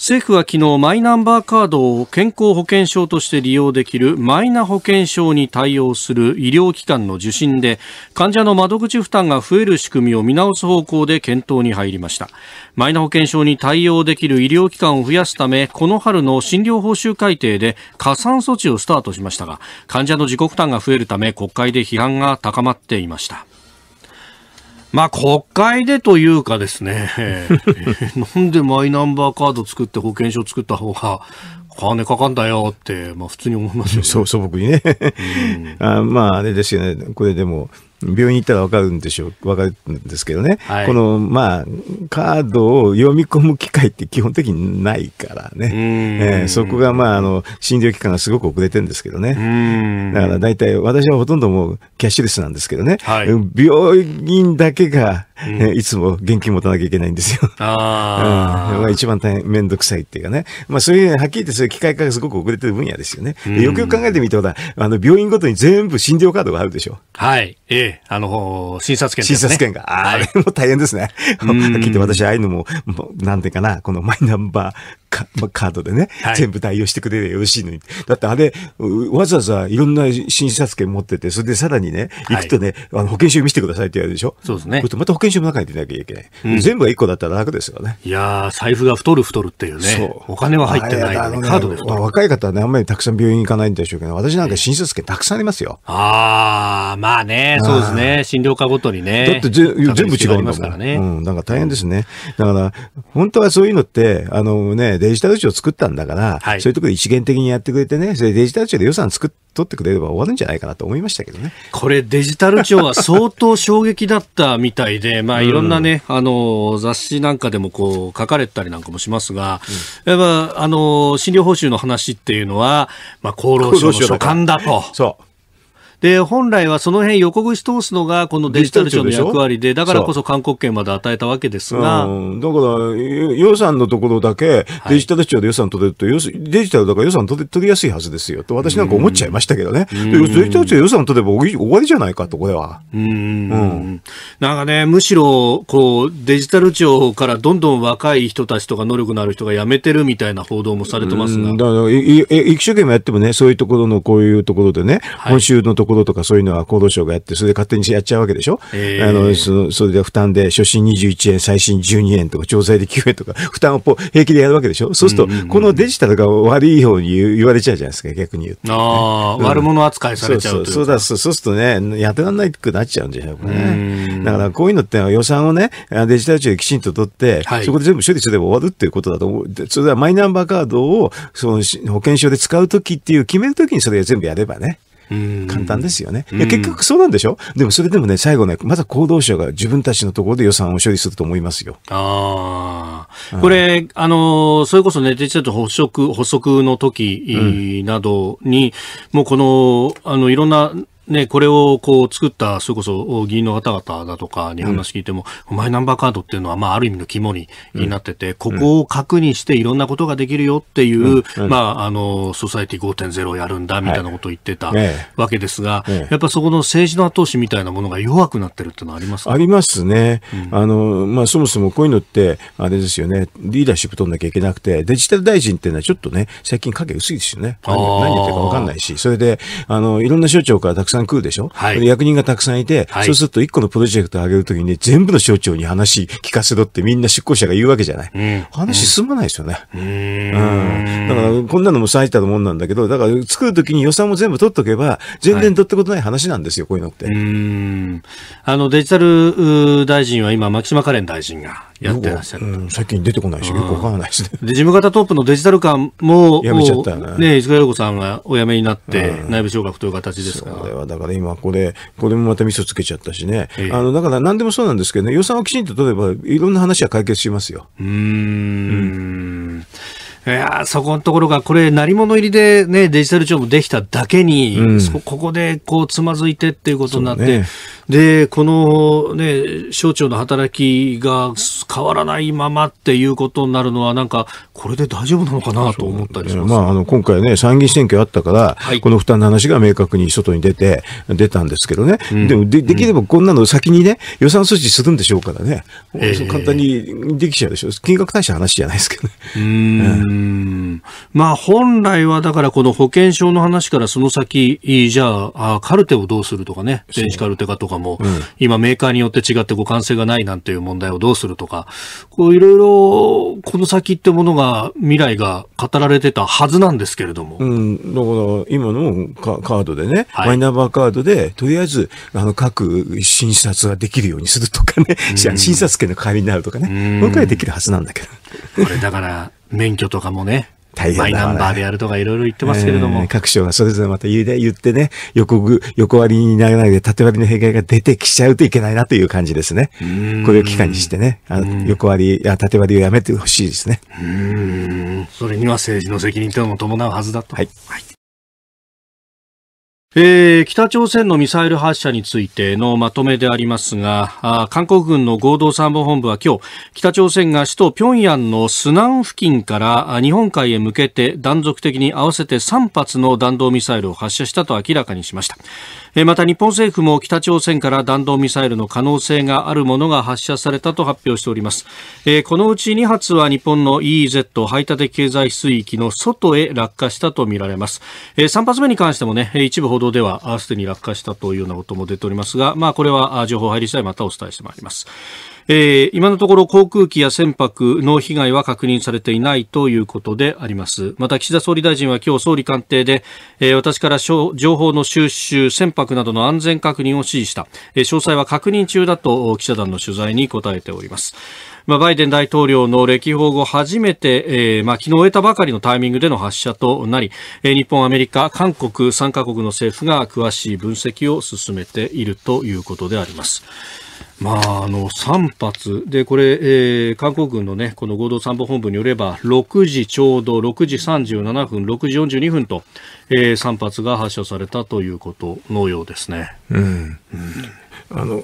政府は昨日マイナンバーカードを健康保険証として利用できるマイナ保険証に対応する医療機関の受診で患者の窓口負担が増える仕組みを見直す方向で検討に入りましたマイナ保険証に対応できる医療機関を増やすためこの春の診療報酬改定で加算措置をスタートしましたが患者の自己負担が増えるため国会で批判が高まっていましたまあ国会でというかですね、なんでマイナンバーカード作って保険証作った方が金かかんだよって、まあ普通に思いますよね。そう素朴にね。うん、あまああれですよね、これでも、病院行ったら分かるんでしょう、分かるんですけどね、はい、この、まあ、カードを読み込む機会って基本的にないからね、えー、そこが、まあ、あの、診療期間がすごく遅れてるんですけどね。だから大体、私はほとんどもうキャッシュレスなんですけどね、はい、病院だけが いつも現金持たなきゃいけないんですよ。あうん、一番大変面倒くさいっていうかね。まあそういう、はっきり言ってそういう機械化がすごく遅れてる分野ですよね。うん、よくよく考えてみたら、あの、病院ごとに全部診療カードがあるでしょ。はい。ええ、あの、診察券、ね、診察券が。あれも大変ですね。はっきり言って私、ああいうのも、もうなんていうかな、このマイナンバーか カードでね、はい、全部代用してくれればよろしいのに。だってあれ、わざわざいろんな診察券持ってて、それでさらにね、行くとね、はい、あの保険証見せてくださいってやるでしょそうですね。また保険証の中に出なきゃいけない。うん、全部が1個だったら楽ですよね。いやー、財布が太る太るっていうね。そう。お金は入ってないね、カードで太る。若い方はね、あんまりたくさん病院行かないんでしょうけど、私なんか診察券たくさんありますよ。あー、まあね、そうですね。診療科ごとにね。だって全部違うんだもん。からね、うん、なんか大変ですね。だから、本当はそういうのって、あのね、デジタル庁を作ったんだから、はい、そういうところで一元的にやってくれてね、それデジタル庁で予算作っ取ってくれれば終わるんじゃないかなと思いましたけどね。これデジタル庁は相当衝撃だったみたいで、まあいろんなね、うん、あの、雑誌なんかでもこう書かれたりなんかもしますが、うん、やっぱあの、診療報酬の話っていうのは、まあ厚労省の所管だと。そう。で、本来はその辺横串通すのがこのデジタル庁の役割で、だからこそ韓国権まで与えたわけですが。うん、だから、予算のところだけデジタル庁で予算取れると、はい、デジタルだから予算取りやすいはずですよと私なんか思っちゃいましたけどね。デジタル庁予算取れば終わりじゃないかと、これは。うんうん、なんかね、むしろ、こう、デジタル庁からどんどん若い人たちとか能力のある人が辞めてるみたいな報道もされてますが。だから、一生懸命やってもね、そういうところのこういうところでね、はい、今週のところこととかそういうのは厚労省がやって、それで勝手にやっちゃうわけでしょ、えー、あのそのそれで負担で初診21円、再診12円とか、調剤で9円とか、負担を平気でやるわけでしょ、そうすると、このデジタルが悪い方に言われちゃうじゃないですか、逆に言うと、あうん、悪者扱いされちゃうそうだそうするとね、やってらんないくなっちゃうんじゃないかね。だからこういうのって予算をね、デジタル庁できちんと取って、はい、そこで全部処理すれば終わるっていうことだと思う。それはマイナンバーカードをその保険証で使うときっていう、決めるときにそれ全部やればね。簡単ですよね。いや結局そうなんでしょでもそれでもね、最後ね、まだ行動者が自分たちのところで予算を処理すると思いますよ。ああ、うん。これ、あの、それこそね、デジタル発足、発足の時などに、うん、もうこの、あの、いろんなね、これをこう作った、それこそ議員の方々だとかに話聞いても、うん、マイナンバーカードっていうのは、まあ、ある意味の肝に,、なってて、ここを確認していろんなことができるよっていう、まあ、あの、ソサイティ5.0をやるんだみたいなことを言ってたわけですが、やっぱそこの政治の後押しみたいなものが弱くなってるっていうのはありますかありますね。あの、まあ、そもそもこういうのって、あれですよね、リーダーシップ取んなきゃいけなくて、デジタル大臣っていうのはちょっとね、最近影薄いですよね。何言ってるか分かんないし、それで、あの、いろんな省庁からたくさんん来るでしょ、はい、役人がたくさんいて、はい、そうすると一個のプロジェクトを上げるときに、全部の省庁に話聞かせろってみんな出向者が言うわけじゃない。うん、話進まないですよね。うん。だから、こんなのも最たのもんなんだけど、だから作るときに予算も全部取っとけば、全然取ったことない話なんですよ、はい、こういうのって。うん。あの、デジタル大臣は今、牧島カレン大臣が、やってらっしゃる、うん、最近出てこないし、よくわからないしね。で、事務方トップのデジタル官も、やめちゃったね。ね、石川陽子さんがお辞めになって、うん、内部昇格という形ですかそれはだから今これ、これもまた味噌つけちゃったしね。ええ、あの、だから何でもそうなんですけどね、予算をきちんと取れば、いろんな話は解決しますよ。うん。うんやそこのところが、これ、鳴り物入りで、ね、デジタル庁もできただけに、うん、ここでこうつまずいてっていうことになって、ね、でこの、ね、省庁の働きが変わらないままっていうことになるのは、なんか、これで大丈夫なのかなと思ったりします、ね、まあ、あの今回ね、参議院選挙あったから、はい、この負担の話が明確に外に出て、出たんですけどね、うん、でもでできればこんなの先にね、予算措置するんでしょうからね、えー、簡単にできちゃうでしょう、金額対象の話じゃないですけどね。うんうんまあ、本来はだからこの保険証の話からその先、じゃあ、カルテをどうするとかね、電子カルテ化とかも、うん、今メーカーによって違って互換性がないなんていう問題をどうするとか、こういろいろこの先ってものが、未来が語られてたはずなんですけれども。うん、だから今のカカードでね、はい、マイナンバーカードで、とりあえず、あの、各診察ができるようにするとかね、うん、診察券の代わりになるとかね、一回できるはずなんだけど。これだから、免許とかもね、大変ね、マイナンバーでやるとかいろいろ言ってますけれども、えー、各省がそれぞれまた言ってね、横ぐ、横割りにならないで縦割りの弊害が出てきちゃうといけないなという感じですね。これを機会にしてね、あ横割りや縦割りをやめてほしいですね。それには政治の責任というのも伴うはずだと。はい、はいえー、北朝鮮のミサイル発射についてのまとめでありますが、韓国軍の合同参謀本部は今日、北朝鮮が首都平壌のスナン付近から日本海へ向けて断続的に合わせて3発の弾道ミサイルを発射したと明らかにしました。また日本政府も北朝鮮から弾道ミサイルの可能性があるものが発射されたと発表しております、このうち2発は日本の EEZ 排他的経済水域の外へ落下したとみられます、3発目に関してもね一部報道ではすでに落下したというようなことも出ておりますが、まあ、これは情報入り次第またお伝えしてまいりますえー、今のところ航空機や船舶の被害は確認されていないということでありますまた岸田総理大臣は今日総理官邸で、えー、私から情報の収集船舶などの安全確認を指示した、えー、詳細は確認中だと記者団の取材に答えておりますまあ、バイデン大統領の歴訪後初めて、えーまあ、昨日終えたばかりのタイミングでの発射となり、えー、日本、アメリカ、韓国3カ国の政府が詳しい分析を進めているということであります。まあ、あの3発でこれ、えー、韓国軍の,、ね、この合同参謀本部によれば6時ちょうど6時37分6時42分と、えー、3発が発射されたということのようですね。うん、あの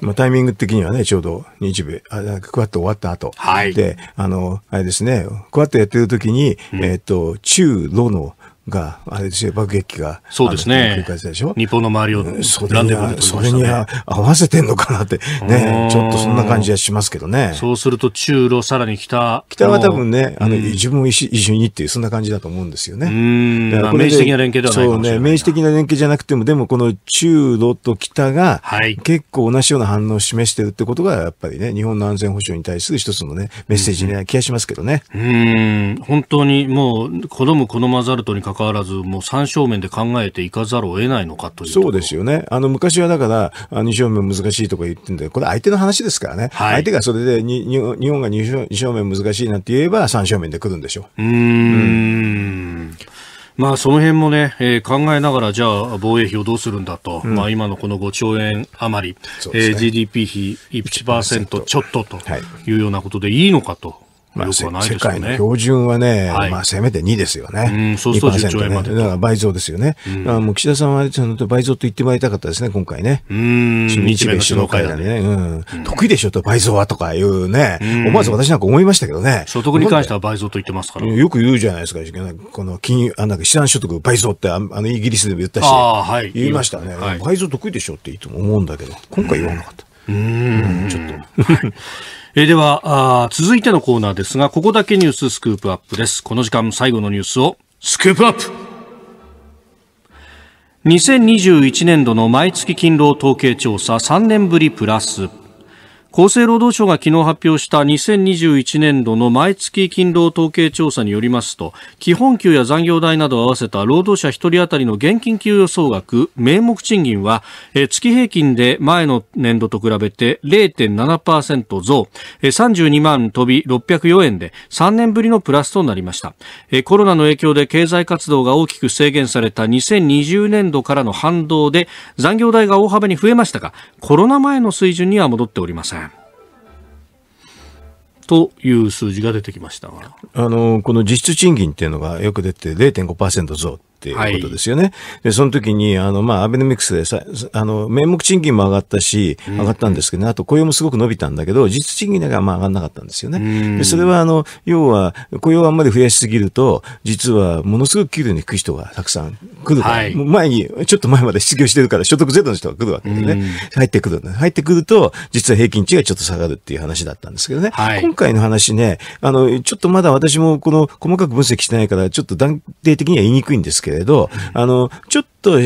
まあ、タイミング的にはね、ちょうど日米、あクワッド終わった後、はい、で、あの、あれですね、クワッドやってる時に、うん、えっ、ー、と、中ロのが、あれですよ、爆撃機が。そうですね。繰り返しでしょ日本の周りをそうで飛ね、それに合わせてんのかなって、ね、ちょっとそんな感じはしますけどね。そうすると中路、さらに北。北は多分ね、あの、自分を一緒にっていう、そんな感じだと思うんですよね。うん。だから明示的な連携ではないそうね、明示的な連携じゃなくても、でもこの中路と北が、はい。結構同じような反応を示してるってことが、やっぱりね、日本の安全保障に対する一つのね、メッセージな気がしますけどね。うん。本当にもう、子供好まざるとにかかわらず、もう三正面で考えていかざるを得ないのかというそうですよね。あの、昔はだから、あ二正面難しいとか言ってんで、これ相手の話ですからね。はい、相手がそれでに、に日本が二正二正面難しいなんて言えば、三正面で来るんでしょう。うんうんまあ、その辺もね、えー、考えながら、じゃあ、防衛費をどうするんだと、うん、まあ、今のこの5兆円余り、ねえー、GDP 比1%ちょっとというようなことでいいのかとまあ、世界の標準はね、はい、まあ、せめて2ですよね。うん、そうそう、ね、だから倍増ですよね。うん、だからもう岸田さんはちゃんと倍増と言ってもらいたかったですね、今回ね。うん、日米首脳会談でね、うん。得意でしょと、倍増はとかいうね、思わず私なんか思いましたけどね。所得に関しては倍増と言ってますから。よく言うじゃないですか、この金融、あなんか資産所得倍増ってあ、の、イギリスでも言ったし、あはい、言いましたね、はい、倍増得意でしょっていつも思うんだけど、今回言わなかった。うん、ちょっと。えではあ、続いてのコーナーですが、ここだけニューススクープアップです。この時間最後のニュースをスクープアップ2021年度の毎月勤労統計調査3年ぶりプラス厚生労働省が昨日発表した2021年度の毎月勤労統計調査によりますと基本給や残業代などを合わせた労働者1人当たりの現金給与総額名目賃金は月平均で前の年度と比べて0.7%増32万飛び604円で3年ぶりのプラスとなりましたコロナの影響で経済活動が大きく制限された2020年度からの反動で残業代が大幅に増えましたがコロナ前の水準には戻っておりませんという数字が出てきましたあのこの実質賃金っていうのがよく出て0.5%増っていうことですよね。はい、で、その時に、あの、まあ、アベノミクスでさ、あの、名目賃金も上がったし、上がったんですけど、ね、あと雇用もすごく伸びたんだけど、実賃金がまあ上がらなかったんですよね。で、それは、あの、要は、雇用あんまり増やしすぎると、実は、ものすごく給料に低い人がたくさん来るはい、前に、ちょっと前まで失業してるから、所得ゼロの人が来るわけでね、入ってくる。入ってくると、実は平均値がちょっと下がるっていう話だったんですけどね。はい、今回の話ね、あの、ちょっとまだ私もこの細かく分析してないから、ちょっと断定的には言いにくいんですけれどれど、あの、ちょっと、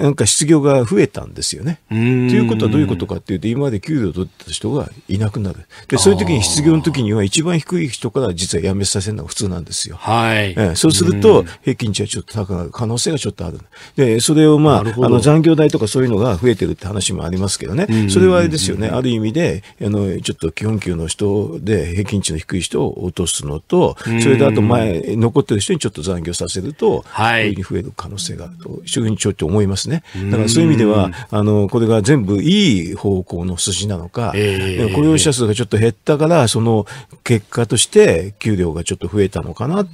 なんか失業が増えたんですよね。ということはどういうことかっていうと、今まで給料を取ってた人がいなくなる。で、そういう時に失業の時には一番低い人から実は辞めさせるのが普通なんですよ。はい。えそうすると、平均値はちょっと高くなる可能性がちょっとある。で、それをまあ、あの残業代とかそういうのが増えてるって話もありますけどね。それはあれですよね。ある意味で、あの、ちょっと基本給の人で平均値の低い人を落とすのと、それであと前、残ってる人にちょっと残業させると、はい増える可能性があると、にちょっと思いますね。だからそういう意味では、あの、これが全部いい方向の筋なのか、えー、雇用者数がちょっと減ったから、その結果として給料がちょっと増えたのかな、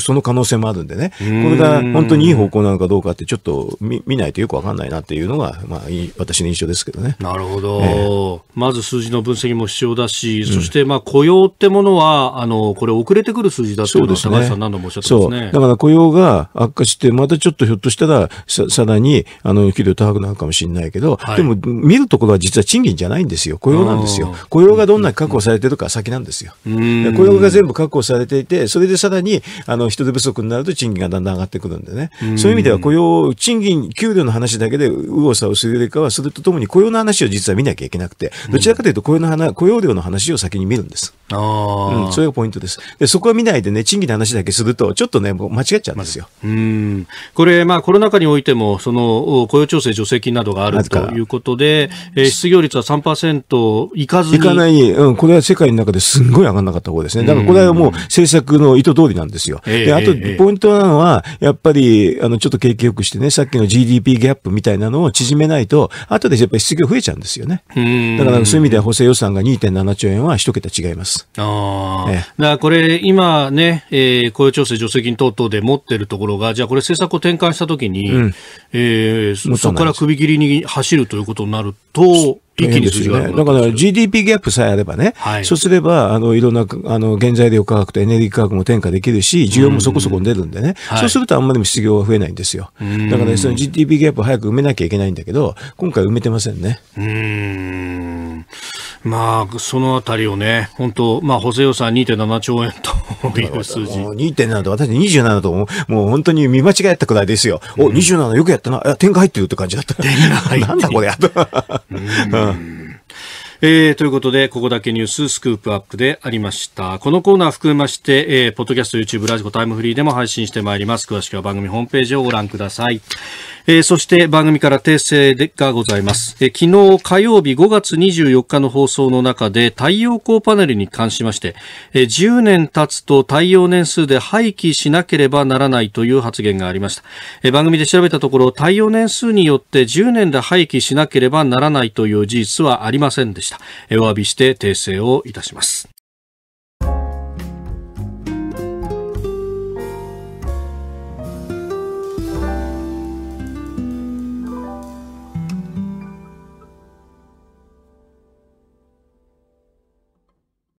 その可能性もあるんでね、これが本当にいい方向なのかどうかって、ちょっと見見ないとよくわかんないなっていうのが、まあ、私の印象ですけどね。なるほど。えー、まず数字の分析も必要だし、そしてまあ雇用ってものは、あの、これ遅れてくる数字だとうね、高橋さん何度もおっしゃってますね。だから雇用が悪化して、またちょっとひょっとしたらさ、さらに、あの、給料高くなるかもしれないけど、はい、でも、見るところは実は賃金じゃないんですよ。雇用なんですよ。雇用がどんなに確保されてるか先なんですよ。雇用が全部確保されていて、それでさらに、あの、人手不足になると賃金がだんだん上がってくるんでね。そういう意味では雇用、賃金、給料の話だけで右往左往するよりかは、それとともに雇用の話を実は見なきゃいけなくて、どちらかというと雇用の話、雇用量の話を先に見るんです。あうん、それがポイントです。で、そこは見ないでね、賃金の話だけすると、ちょっとね、もう間違っちゃうんですよ。うんこれ、まあ、コロナ禍においてもその雇用調整助成金などがあるということで、えー、失業率は3%いかずにいかない、うん、これは世界の中ですんごい上がらなかった方ですね、だからこれはもう政策の意図通りなんですよ。であと、ポイントなのは、やっぱりあのちょっと景気よくしてね、さっきの GDP ギャップみたいなのを縮めないと、後でやっぱり失業増えちゃうんですよね。だからそういう意味では補正予算が2.7兆円は一桁違います。あええ、だからこれ、今ね、えー、雇用調整助成金等々で持ってるところろが、じゃあこれ政策を転換したときに、うん、えー、そこから首切りに走るということになると、一気にですよね、だから GDP ギャップさえあればね、はい、そうすれば、あの、いろんな、あの、原材料価格とエネルギー価格も転嫁できるし、需要もそこそこ出るんでね、うそうするとあんまりも失業は増えないんですよ。だから、ね、その GDP ギャップ早く埋めなきゃいけないんだけど、今回埋めてませんね。うんまあ、そのあたりをね、本当、まあ、補正予算2.7兆円という数字。2.7と、私27と、もう本当に見間違えたくらいですよ。お、うん、27よくやったな。点が入ってるって感じだった。点が入ってる。なんだこれ、えー、ということで、ここだけニューススクープアップでありました。このコーナー含めまして、えー、ポッドキャスト、YouTube、ラジコ、タイムフリーでも配信してまいります。詳しくは番組ホームページをご覧ください。えー、そして番組から訂正でがございます、えー、昨日火曜日5月24日の放送の中で太陽光パネルに関しまして、えー、10年経つと太陽年数で廃棄しなければならないという発言がありました、え番組で調べたところ太陽年数によって10年で廃棄しなければならないという事実はありませんでした、えお詫びして訂正をいたします